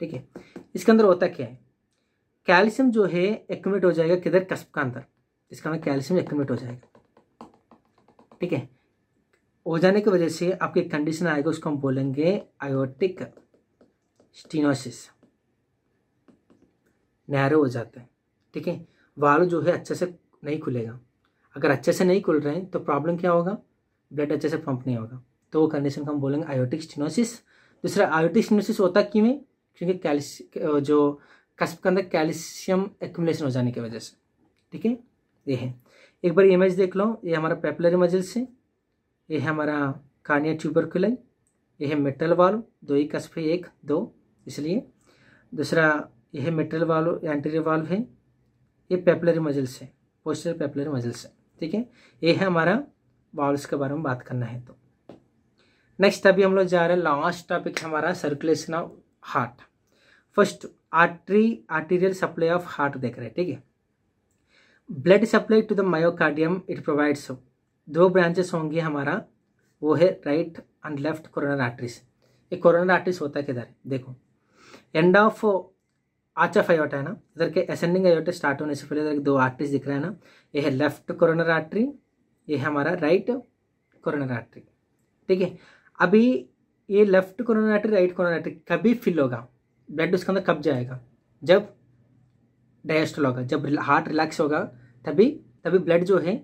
ठीक है इसके अंदर होता क्या है कैल्शियम जो है एक्यूमेट हो जाएगा किधर कस्प का अंदर इसका कारण कैल्शियम एक्यूमेट हो जाएगा ठीक है हो जाने की वजह से आपकी कंडीशन आएगा उसको हम बोलेंगे आयोटिक स्टीनोसिस नैरो हो जाता है ठीक है वाल जो है अच्छे से नहीं खुलेगा अगर अच्छे से नहीं खुल रहे हैं तो प्रॉब्लम क्या होगा ब्लड अच्छे से पंप नहीं होगा तो वो कंडीशन को हम बोलेंगे आयोटिक स्टिनोसिस दूसरा आयोटिक स्टिनोसिस होता क्यों है क्योंकि कैल्शियम जो कस्प के अंदर कैल्शियम एक्यूमुलेशन हो जाने की वजह से ठीक है ये है एक बार इमेज देख लो ये हमारा पेपलरी मजल्स है ये है हमारा कानिया ट्यूबरकुलाई ये है मेटल वाल दो ही कस्प है एक दो इसलिए दूसरा यह है मेटल वाल एंटीरियर वाल्व है ये पेपलरी मजल्स है पोस्टर पेपलरी मजल्स है ठीक है ये है हमारा वाल्व्स के बारे में बात करना है तो नेक्स्ट अभी हम लोग जा रहे हैं लास्ट टॉपिक हमारा circulation of heart first artery arterial supply of heart देख रहे हैं ठीक है blood supply to the myocardium it provides दो ब्रांचेस होंगे हमारा वो है right and left coronary arteries ये कोरोनर आर्टरीज होता है किधर देखो end of arch of aorta है ना इधर के असेंडिंग आयोटा स्टार्ट होने से पहले इधर दो आर्टरीज दिख रहा है ना ये है लेफ्ट कोरोनर आर्टरी ये है हमारा राइट कोरोनर आर्टरी ठीक है अभी ये left coronary artery right coronary artery कभी फिल होगा ब्लड उसके अंदर कब जाएगा जब डायस्टल होगा जब हार्ट रिलैक्स होगा तभी तभी ब्लड जो है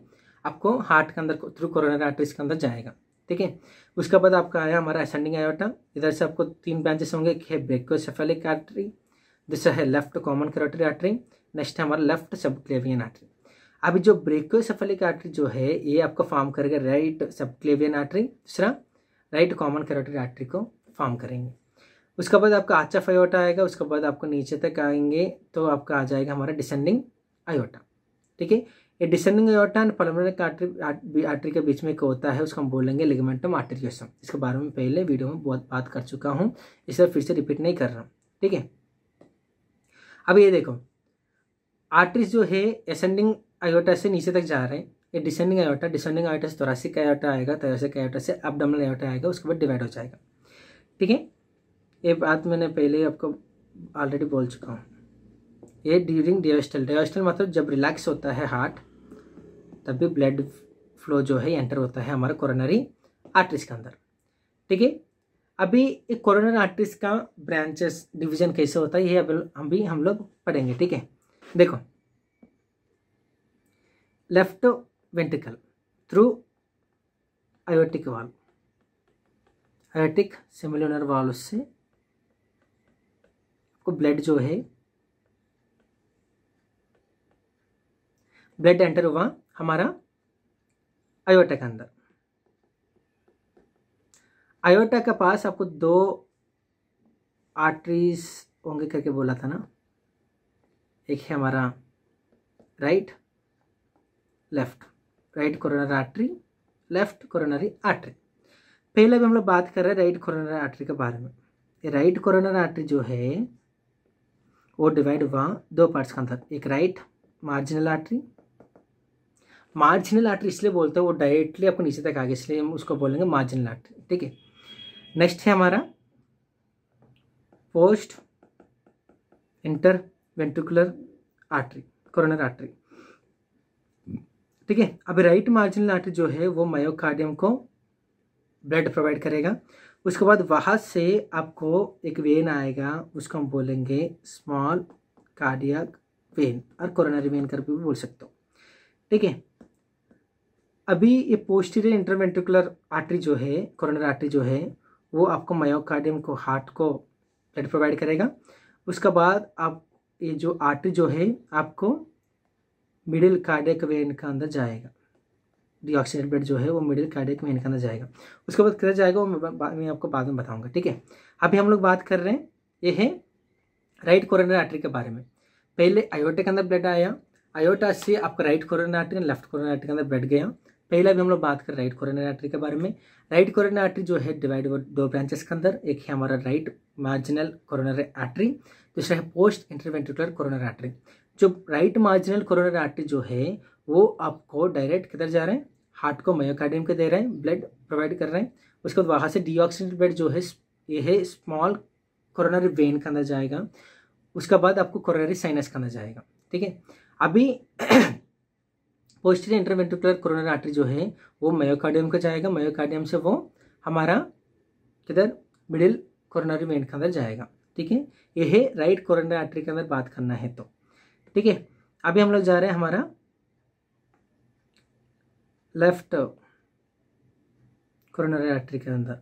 आपको हार्ट के अंदर थ्रू कोरोनरी आर्टरीज के अंदर जाएगा ठीक है उसके बाद आपका आया हमारा असेंडिंग आयोटा इधर से आपको तीन ब्रांचेस होंगे एक है ब्रेकोसेफेलिक आर्टरी दूसरा है left common carotid artery next है हमारा लेफ्ट सबक्लेवियन आर्टरी अभी जो ब्रेकोसेफेलिक आर्टरी जो है ये आपको फॉर्म करेगा राइट सबक्लेवियन आर्टरी दूसरा राइट कॉमन करोटरी आर्टरी को फॉर्म करेंगे उसके बाद आपका आचा फाइवटा आएगा उसके बाद आपको नीचे तक आएंगे तो आपका आ जाएगा हमारा डिसेंडिंग आयोटा ठीक है ये descending aorta and pulmonary artery artery के बीच में एक होता है उसको हम बोलेंगे लिगमेंटम आर्टेरियोसम इसके बारे में पहले वीडियो में बहुत बात कर चुका हूँ इसे फिर से रिपीट नहीं कर रहा हूँ ठीक है अब ये देखो आर्ट्रिस जो है एसेंडिंग आयोटा से नीचे तक जा रहे हैं ये डिसेंडिंग आयोटा डिसेंडिंग आयोटा से तोरासिक आयोटा आएगा तोरासिक आयोटा से अपडमल आयोटा आएगा उसके बाद डिवाइड हो जाएगा ठीक है ये बात मैंने पहले ही आपको ऑलरेडी बोल चुका हूँ ये ड्यूरिंग डियोस्टल डियोस्टल मतलब जब रिलैक्स होता है हार्ट तब भी ब्लड फ्लो जो है एंटर होता है हमारे कोरोनरी आर्टरीज के अंदर ठीक है अभी एक कोरोनरी आर्टरीज का ब्रांचेस डिवीजन कैसे होता है ये अभी हम भी हम लोग पढ़ेंगे ठीक है देखो left ventricle through aortic valve aortic semilunar valve से को ब्लड जो है ब्लड एंटर हुआ हमारा आयोटा के अंदर आयोटा के पास आपको दो आर्टरीज होंगे करके बोला था ना एक है हमारा right left right coronary artery left coronary artery पहले भी हम लोग बात कर रहे हैं राइट कोरोनरी आर्टरी के बारे में ये राइट कोरोनर आर्टरी जो है वो डिवाइड हुआ दो पार्ट्स का अंदर एक right marginal artery marginal artery इसलिए बोलते हैं वो डायरेक्टली अपने नीचे तक आगे इसलिए हम उसको बोलेंगे मार्जिनल आर्टरी ठीक है नेक्स्ट है हमारा posterior interventricular artery coronary artery ठीक है अभी राइट मार्जिनल आर्टरी जो है वो मायोकार्डियम को ब्लड प्रोवाइड करेगा उसके बाद वहाँ से आपको एक वेन आएगा उसको हम बोलेंगे स्मॉल कार्डियक वेन और कोरोनरी वेन करके भी बोल सकते हो ठीक है अभी ये पोस्टीरियर इंटरवेंटिकुलर आर्टरी जो है कोरोनर आर्टरी जो है वो आपको मायोकार्डियम को हार्ट को ब्लड प्रोवाइड करेगा उसके बाद आप ये जो आर्टरी जो है आपको मिडिल कार्डियक वेन के अंदर जाएगा डीऑक्सीनेट बेड जो है वो मिडिल कार्डिक में इनका जाएगा उसके बाद क्रच जाएगा वो मैं, आपको बाद में बताऊंगा ठीक है अभी हम लोग बात कर रहे हैं ये है राइट कोरोनर आर्टरी के बारे में पहले आयोटा के अंदर ब्लड आया आयोटा से आपका right coronary artery left coronary artery के अंदर ब्लड गया पहला अभी हम लोग बात कर राइट कोरोनर आर्टरी के बारे में राइट कोरोनर आर्टरी जो है डिवाइड दो ब्रांचेस के अंदर एक है हमारा राइट मार्जिनल कोरोनर आर्टरी दूसरा है पोस्ट इंटरवेंटिकुलर कोरोनर आर्टरी जो राइट मार्जिनल कोरोनर आर्टरी जो है वो आपको डायरेक्ट किधर जा रहे हैं हार्ट को मायोकार्डियम के दे रहे हैं ब्लड प्रोवाइड कर रहे हैं उसके बाद वहाँ से डीऑक्सीडेटेड ब्लड जो है ये है स्मॉल कोरोनरी वेन के अंदर जाएगा उसके बाद आपको कोरोनरी साइनस के अंदर जाएगा ठीक है अभी पोस्टीरियर इंटरवेंट्रिकुलर कोरोनरी आर्टरी जो है वो मायोकार्डियम का जाएगा मायोकार्डियम से वो हमारा किधर मिडिल कोरोनरी वेन के अंदर जाएगा ठीक है यह राइट कोरोनरी आर्टरी के अंदर बात करना है तो ठीक है अभी हम लोग जा रहे हैं हमारा लेफ्ट कोरोनरी आर्टरी के अंदर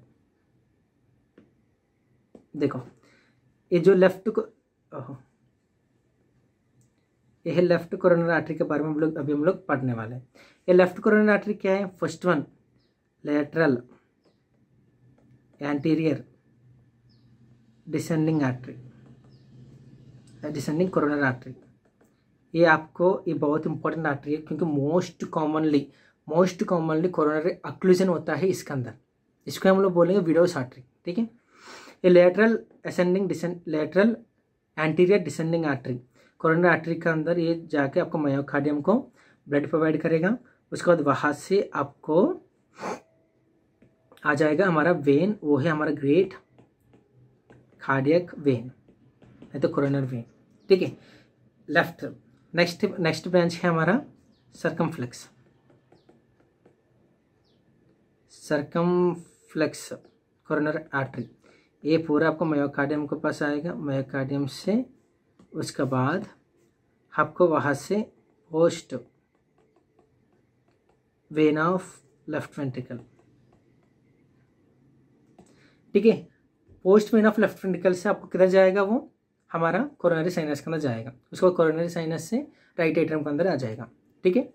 देखो ये जो लेफ्ट को यह लेफ्ट कोरोनर आर्टरी के बारे में हम लोग अभी हम लोग पढ़ने वाले हैं ये लेफ्ट कोरोनर आर्टरी क्या है first one lateral anterior descending artery descending coronary artery ये आपको ये बहुत इंपॉर्टेंट आर्टरी है क्योंकि most commonly most commonly coronary occlusion होता है इसके अंदर इसको हम लोग बोलेंगे विडोस आर्टरी ठीक है ये lateral ascending lateral anterior descending artery coronary artery के अंदर ये जाके आपको मायोकार्डियम को ब्लड प्रोवाइड करेगा उसके बाद वहाँ से आपको आ जाएगा हमारा वेन वो है हमारा ग्रेट कार्डियक वेन है तो कोरोनर वेन ठीक है लेफ्ट नेक्स्ट नेक्स्ट ब्रांच है हमारा फ्लेक्स फ्लेक्स कॉर्नर आर्टरी ये पूरा आपको मयोकार्डियम के पास आएगा मयोकार्डियम से उसके बाद आपको वहाँ से posterior vein of left ventricle ठीक है posterior vein of left ventricle से आपको किधर जाएगा वो हमारा कोरोनरी साइनस के अंदर जाएगा उसको कोरोनरी साइनस से राइट एट्रम के अंदर आ जाएगा ठीक है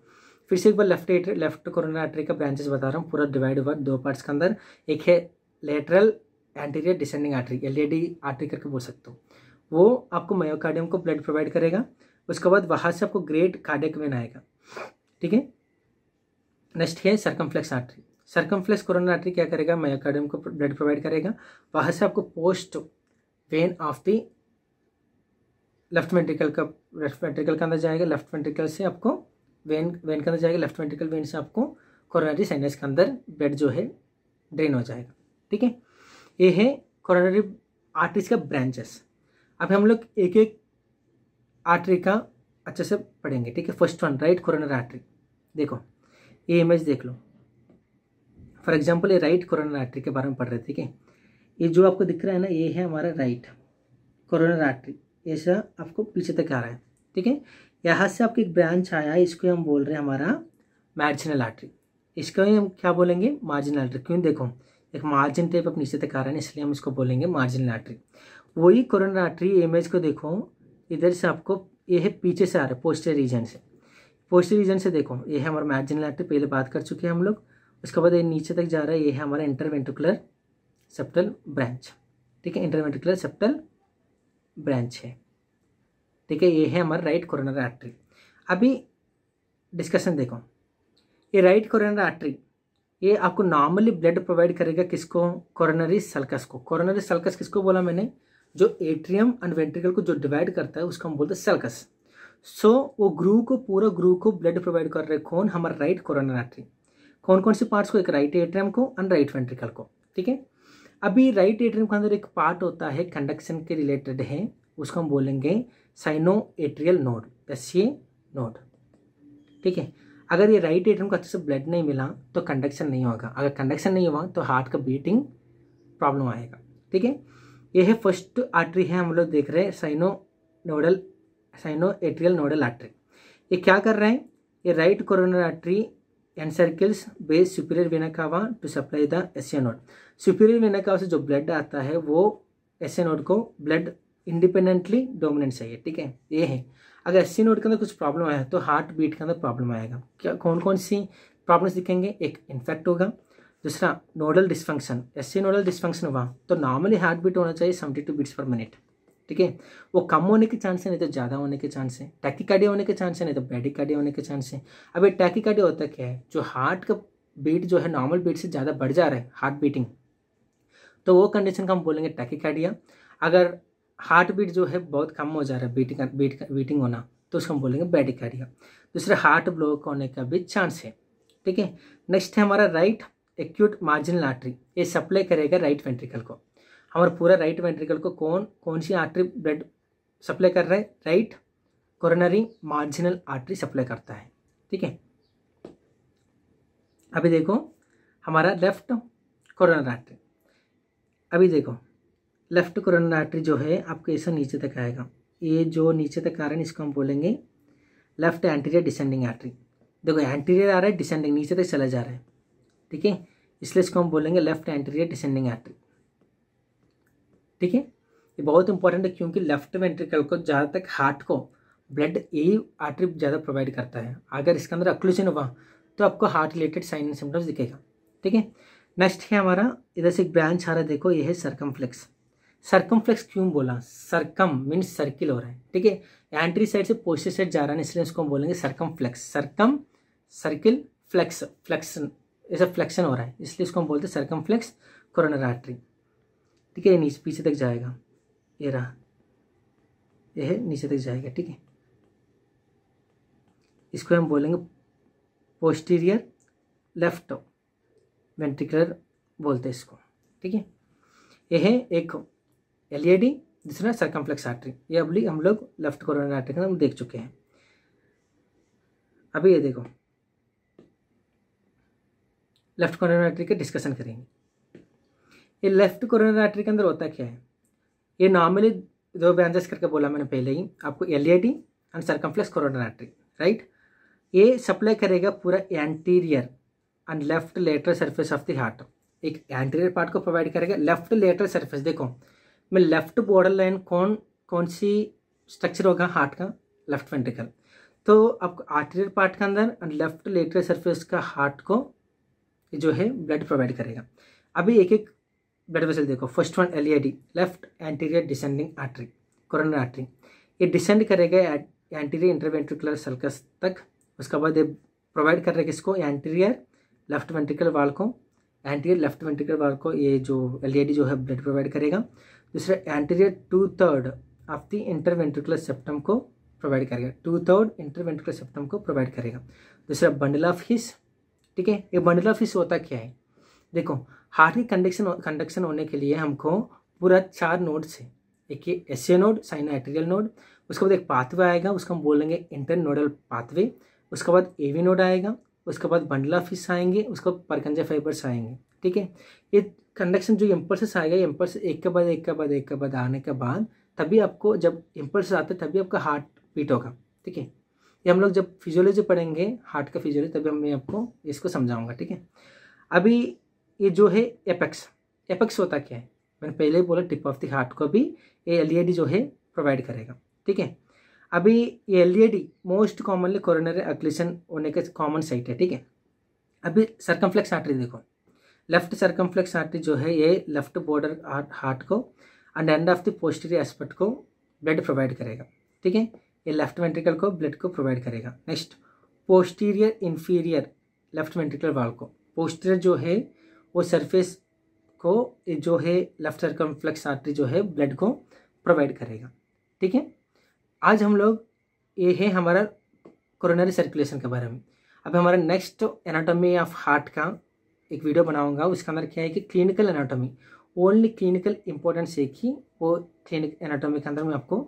फिर से एक बार left artery left coronary artery का ब्रांचेस बता रहा हूँ पूरा डिवाइड हुआ दो पार्ट्स के अंदर एक है lateral anterior descending artery L artery करके बोल सकते हो वो आपको मायोकार्डियम को ब्लड प्रोवाइड करेगा उसके बाद बाहर से आपको ग्रेट कार्डिक वेन आएगा ठीक है नेक्स्ट है circumflex artery circumflex coronary artery क्या करेगा मायोकार्डियम को ब्लड प्रोवाइड करेगा बाहर से आपको posterior vein of the left ventricle का लेफ्ट वेंट्रिकल के अंदर जाएगा लेफ्ट वेंट्रिकल से आपको वेन वेन के अंदर जाएगा लेफ्ट वेंटिकल वेन से आपको कोरोनरी साइनस के अंदर ब्लड जो है ड्रेन हो जाएगा ठीक है ये है कोरोनरी आर्टरीज का ब्रांचेस अब हम लोग एक एक आर्टरी का अच्छे से पढ़ेंगे ठीक है first one right coronary artery देखो ये इमेज देख लो फॉर एग्जाम्पल ये राइट कोरोनरी आर्टरी के बारे में पढ़ रहे ठीक है ये जो आपको दिख रहा है ना ये है हमारा राइट कोरोनरी आर्टरी ऐसा आपको पीछे तक आ रहा है ठीक है यहाँ से आपकी एक ब्रांच आया इसको हम बोल रहे हैं हमारा मार्जिनल आर्टरी इसको हम क्या बोलेंगे मार्जिनल आर्टरी क्यों देखो एक मार्जिन टाइप आप नीचे तक आ रहा है इसलिए हम इसको बोलेंगे मार्जिनल आर्टरी वही कोरोना आर्टरी इमेज को देखो इधर से आपको ये है पीछे से आ रहा है पोस्टर रीजन से पोस्टर रीजन से देखो ये है हमारा मार्जिनल आर्टरी पहले बात कर चुके हैं हम लोग उसके बाद ये नीचे तक जा रहा है ये है हमारा इंटरवेंटिकुलर सेप्टल ब्रांच ठीक है इंटरवेंटिकुलर सेप्टल ब्रांच है ठीक है ये है हमारा राइट कोरोनर आर्टरी अभी डिस्कशन देखो ये राइट कोरोनर आर्टरी ये आपको नॉर्मली ब्लड प्रोवाइड करेगा किसको कोरोनरी सल्कस को कोरोनरी सल्कस किसको बोला मैंने जो एट्रियम एंड वेंट्रिकल को जो डिवाइड करता है उसको हम बोलते हैं सल्कस सो so, वो ग्रू को पूरा ग्रू को ब्लड प्रोवाइड कर रहे कौन हमारा राइट कोरोनर आर्टरी कौन कौन से पार्ट्स को एक राइट एट्रियम को एंड राइट वेंट्रिकल को ठीक है अभी राइट एट्रियम के अंदर एक पार्ट होता है कंडक्शन के रिलेटेड है उसको हम बोलेंगे sino atrial node S node ठीक है अगर ये राइट एट्रियम को अच्छे से ब्लड नहीं मिला तो कंडक्शन नहीं होगा अगर कंडक्शन नहीं हुआ तो हार्ट का बीटिंग प्रॉब्लम आएगा ठीक है यह है फर्स्ट आर्टरी है हम लोग देख रहे हैं sino nodal sino atrial nodal artery ये क्या कर रहे हैं ये right coronary artery circles base superior vena cava to supply the SA node superior vena cava से जो ब्लड आता है वो एसिया नोड को ब्लड इंडिपेंडेंटली डोमिनेंट चाहिए ठीक है ये है अगर एस सी नोड के अंदर कुछ प्रॉब्लम आया तो हार्ट बीट के अंदर प्रॉब्लम आएगा क्या कौन कौन सी प्रॉब्लम्स दिखेंगे एक इन्फेक्ट होगा दूसरा nodal dysfunction S C nodal dysfunction हुआ तो नॉर्मली हार्ट बीट होना चाहिए seventy two beats per minute ठीक है वो कम होने के चांस है नहीं तो ज़्यादा होने के चांस है टैकिकार्डिया होने के चांस है नहीं तो बैडिकार्डिया होने के चांस है अब ये टैकिकार्डिया होता क्या है जो हार्ट का बीट जो है नॉर्मल बीट से ज़्यादा बढ़ जा रहा है हार्ट बीटिंग तो वो कंडीशन का हम बोलेंगे टैकिकार्डिया अगर हार्ट बीट जो है बहुत कम हो जा रहा है बीटिंग बीट बीटिंग होना तो उसको हम बोलेंगे बैडिकार्डिया दूसरे हार्ट ब्लॉक होने का भी चांस है ठीक है नेक्स्ट है हमारा राइट एक्यूट मार्जिनल आर्टरी ये सप्लाई करेगा राइट वेंट्रिकल को हमारा पूरा राइट वेंट्रिकल को कौन कौन सी आर्टरी ब्लड सप्लाई कर रहा है right coronary marginal artery supply करता है ठीक है अभी देखो हमारा लेफ्ट कोरोनर आर्टरी अभी देखो लेफ्ट कोरोनर आर्टरी जो है आपके ऐसा नीचे तक आएगा ये जो नीचे तक आ रहा है इसको हम बोलेंगे लेफ्ट एंटीरियर डिसेंडिंग आर्टरी देखो एंटीरियर आ रहा है डिसेंडिंग नीचे तक चला जा रहा है ठीक है इसलिए इसको हम बोलेंगे लेफ्ट एंटीरियर डिसेंडिंग आर्टरी ठीक है ये बहुत इंपॉर्टेंट है क्योंकि लेफ्ट वेंट्रिकल को ज़्यादा तक हार्ट को ब्लड यही आर्टरी ज़्यादा प्रोवाइड करता है अगर इसके अंदर अक्लूजन हुआ तो आपको heart related sign and symptoms दिखेगा ठीक है नेक्स्ट है हमारा इधर से एक ब्रांच आ रहा है देखो ये है फ्लेक्स सरकमफ्लेक्स क्यों बोला सर्कम मीन सर्किल हो रहा है ठीक है एंट्री साइड से पोस्टर साइड जा रहा है इसलिए उसको हम बोलेंगे circumflex circum circle flex flexion ऐसा फ्लेक्शन हो रहा है इसलिए इसको हम बोलते हैं सरकम फ्लेक्स कोरोनर आर्ट्री ठीक है नीचे पीछे तक जाएगा ये रहा यह नीचे तक जाएगा ठीक है इसको हम बोलेंगे पोस्टीरियर लेफ्ट वेंट्रिकुलर बोलते हैं इसको ठीक है यह एक एल ई डी दूसरा सर्कम्फ्लेक्स आर्टरी ये अभी हम लोग लेफ्ट कोरोना आर्टरी के हम देख चुके हैं अभी ये देखो लेफ्ट कोरोना आर्टरी का डिस्कशन करेंगे ये लेफ्ट कोरोना आर्टरी के अंदर होता क्या है ये नॉर्मली दो ब्रांचेस करके बोला मैंने पहले ही आपको L D and circumflex coronary artery right ये सप्लाई करेगा पूरा anterior and left lateral surface of the heart एक एंटीरियर पार्ट को प्रोवाइड करेगा लेफ्ट लेटर सर्फेस देखो में लेफ्ट बॉर्डर लाइन कौन कौन सी स्ट्रक्चर होगा हार्ट का लेफ्ट वेंट्रिकल तो आपको आर्टेरियल पार्ट के अंदर एंड लेफ्ट लेटरल सरफेस का हार्ट को जो है ब्लड प्रोवाइड करेगा अभी एक एक ब्लड वेसल देखो first one L left anterior descending artery coronary artery ये डिसेंड करेगा एंटीरियर इंटरवेंट्रिकुलर सर्कस तक उसके बाद ये प्रोवाइड कर रहे किसको एंटीरियर लेफ्ट वेंट्रिकल वाल को एंटीरियर लेफ्ट वेंट्रिकल वाल को ये जो एल e जो है ब्लड प्रोवाइड करेगा दूसरा anterior two third of the interventricular septum को प्रोवाइड करेगा टू थर्ड इंटरवेंट्रिकुलर सेप्टम को प्रोवाइड करेगा दूसरा बंडल ऑफ हिस ठीक है ये बंडल ऑफ हिस होता क्या है देखो हार्ट की कंडक्शन कंडक्शन होने के लिए हमको पूरा चार नोड्स है एक ये S A node atrial node उसके बाद एक पाथवे आएगा उसको हम बोलेंगे इंटर नोडल पाथवे उसके बाद ए वी नोड आएगा उसके बाद बंडला फिश आएंगे उसके बाद परकंजा फाइबर्स आएंगे ठीक है ये कंडक्शन जो इम्पल्स आएगा इम्पल्स एक के बाद एक के बाद एक के बाद आने के बाद तभी आपको जब इम्पल्स आते तभी आपका हार्ट बीट होगा ठीक है ये हम लोग जब फिजियोलॉजी पढ़ेंगे हार्ट का फिजियोलॉजी तभी मैं आपको इसको समझाऊंगा ठीक है अभी ये जो है एपेक्स एपेक्स होता क्या है मैंने पहले ही बोला टिप ऑफ द हार्ट को भी ये एल e जो है प्रोवाइड करेगा ठीक है अभी ये L most commonly coronary occlusion होने का कॉमन साइट है ठीक है अभी सरकम्फ्लेक्स आर्टरी देखो लेफ्ट सर्कम्फ्लेक्स आर्टरी जो है ये लेफ्ट बॉर्डर हार्ट को and end of the posterior aspect को ब्लड प्रोवाइड करेगा ठीक है ये लेफ्ट वेंट्रिकल को ब्लड को प्रोवाइड करेगा next posterior inferior left ventricle wall को पोस्टीरियर जो है वो सरफेस को जो है लेफ्ट सर्कम्फ्लेक्स आर्टरी जो है ब्लड को प्रोवाइड करेगा ठीक है आज हम लोग ये है हमारा कोरोनरी सर्कुलेशन के बारे में अब हमारा नेक्स्ट एनाटॉमी ऑफ हार्ट का एक वीडियो बनाऊंगा उसके अंदर क्या है कि clinical anatomy only clinical importance एक ही वो क्लिनिक एनाटॉमी के अंदर मैं आपको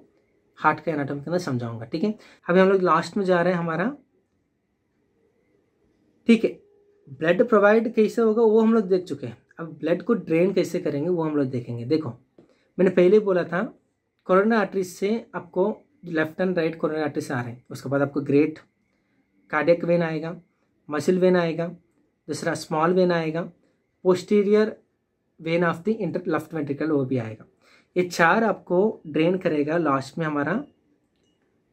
हार्ट का एनाटॉमी के अंदर समझाऊंगा ठीक है अभी हम लोग लास्ट में जा रहे हैं हमारा ठीक है ब्लड प्रोवाइड कैसे होगा वो हम लोग देख चुके हैं अब ब्लड को ड्रेन कैसे करेंगे वो हम लोग देखेंगे देखो मैंने पहले बोला था कोरोना आर्टरी से आपको left and right coronary artery से आ रहे हैं उसके बाद आपको ग्रेट कार्डियक वेन आएगा मसल वेन आएगा दूसरा स्मॉल वेन आएगा posterior vein of the inter left ventricle वो भी आएगा ये चार आपको ड्रेन करेगा लास्ट में हमारा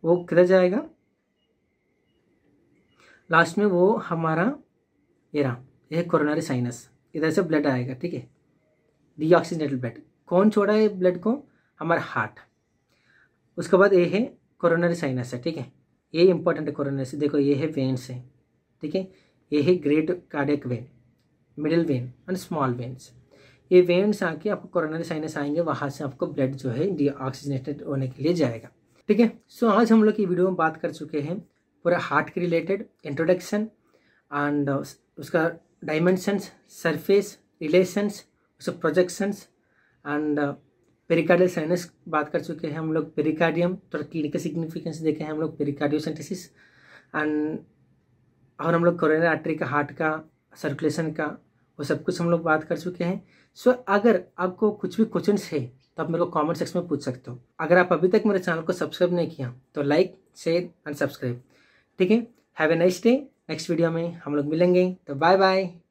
वो किधर जाएगा लास्ट में वो हमारा ये रहा ये कोरोनरी साइनस इधर से ब्लड आएगा ठीक है डीऑक्सीजनेटेड ब्लड कौन छोड़ा है ब्लड को हमारा हार्ट उसके बाद ये है कोरोनरी साइनस है ठीक है ये इंपॉर्टेंट है कोरोनरी देखो ये है वेन्स है ठीक है ये है great cardiac vein middle vein and small veins ये वेन्स आके आपको कोरोनरी साइनस आएंगे वहाँ से आपको ब्लड जो है डी ऑक्सीजनेटेड होने के लिए जाएगा ठीक है सो आज हम लोग की वीडियो में बात कर चुके हैं पूरा हार्ट के रिलेटेड इंट्रोडक्शन एंड उसका डायमेंशंस सरफेस रिलेशंस उसका प्रोजेक्शंस एंड पेरिकार्डियल साइनस बात कर चुके हैं हम लोग पेरिकार्डियम थोड़ा क्लिनिकल सिग्निफिकेंस देखे हैं हम लोग पेरिकार्डियोसेंटिस एंड और हम लोग कोरोना आर्टरी का हार्ट का सर्कुलेशन का वो सब कुछ हम लोग बात कर चुके हैं सो अगर आपको कुछ भी क्वेश्चन है तो आप मेरे को कमेंट सेक्शन में पूछ सकते हो अगर आप अभी तक मेरे चैनल को सब्सक्राइब नहीं किया तो लाइक शेयर एंड सब्सक्राइब ठीक है have a nice day next video में हम लोग मिलेंगे तो बाय बाय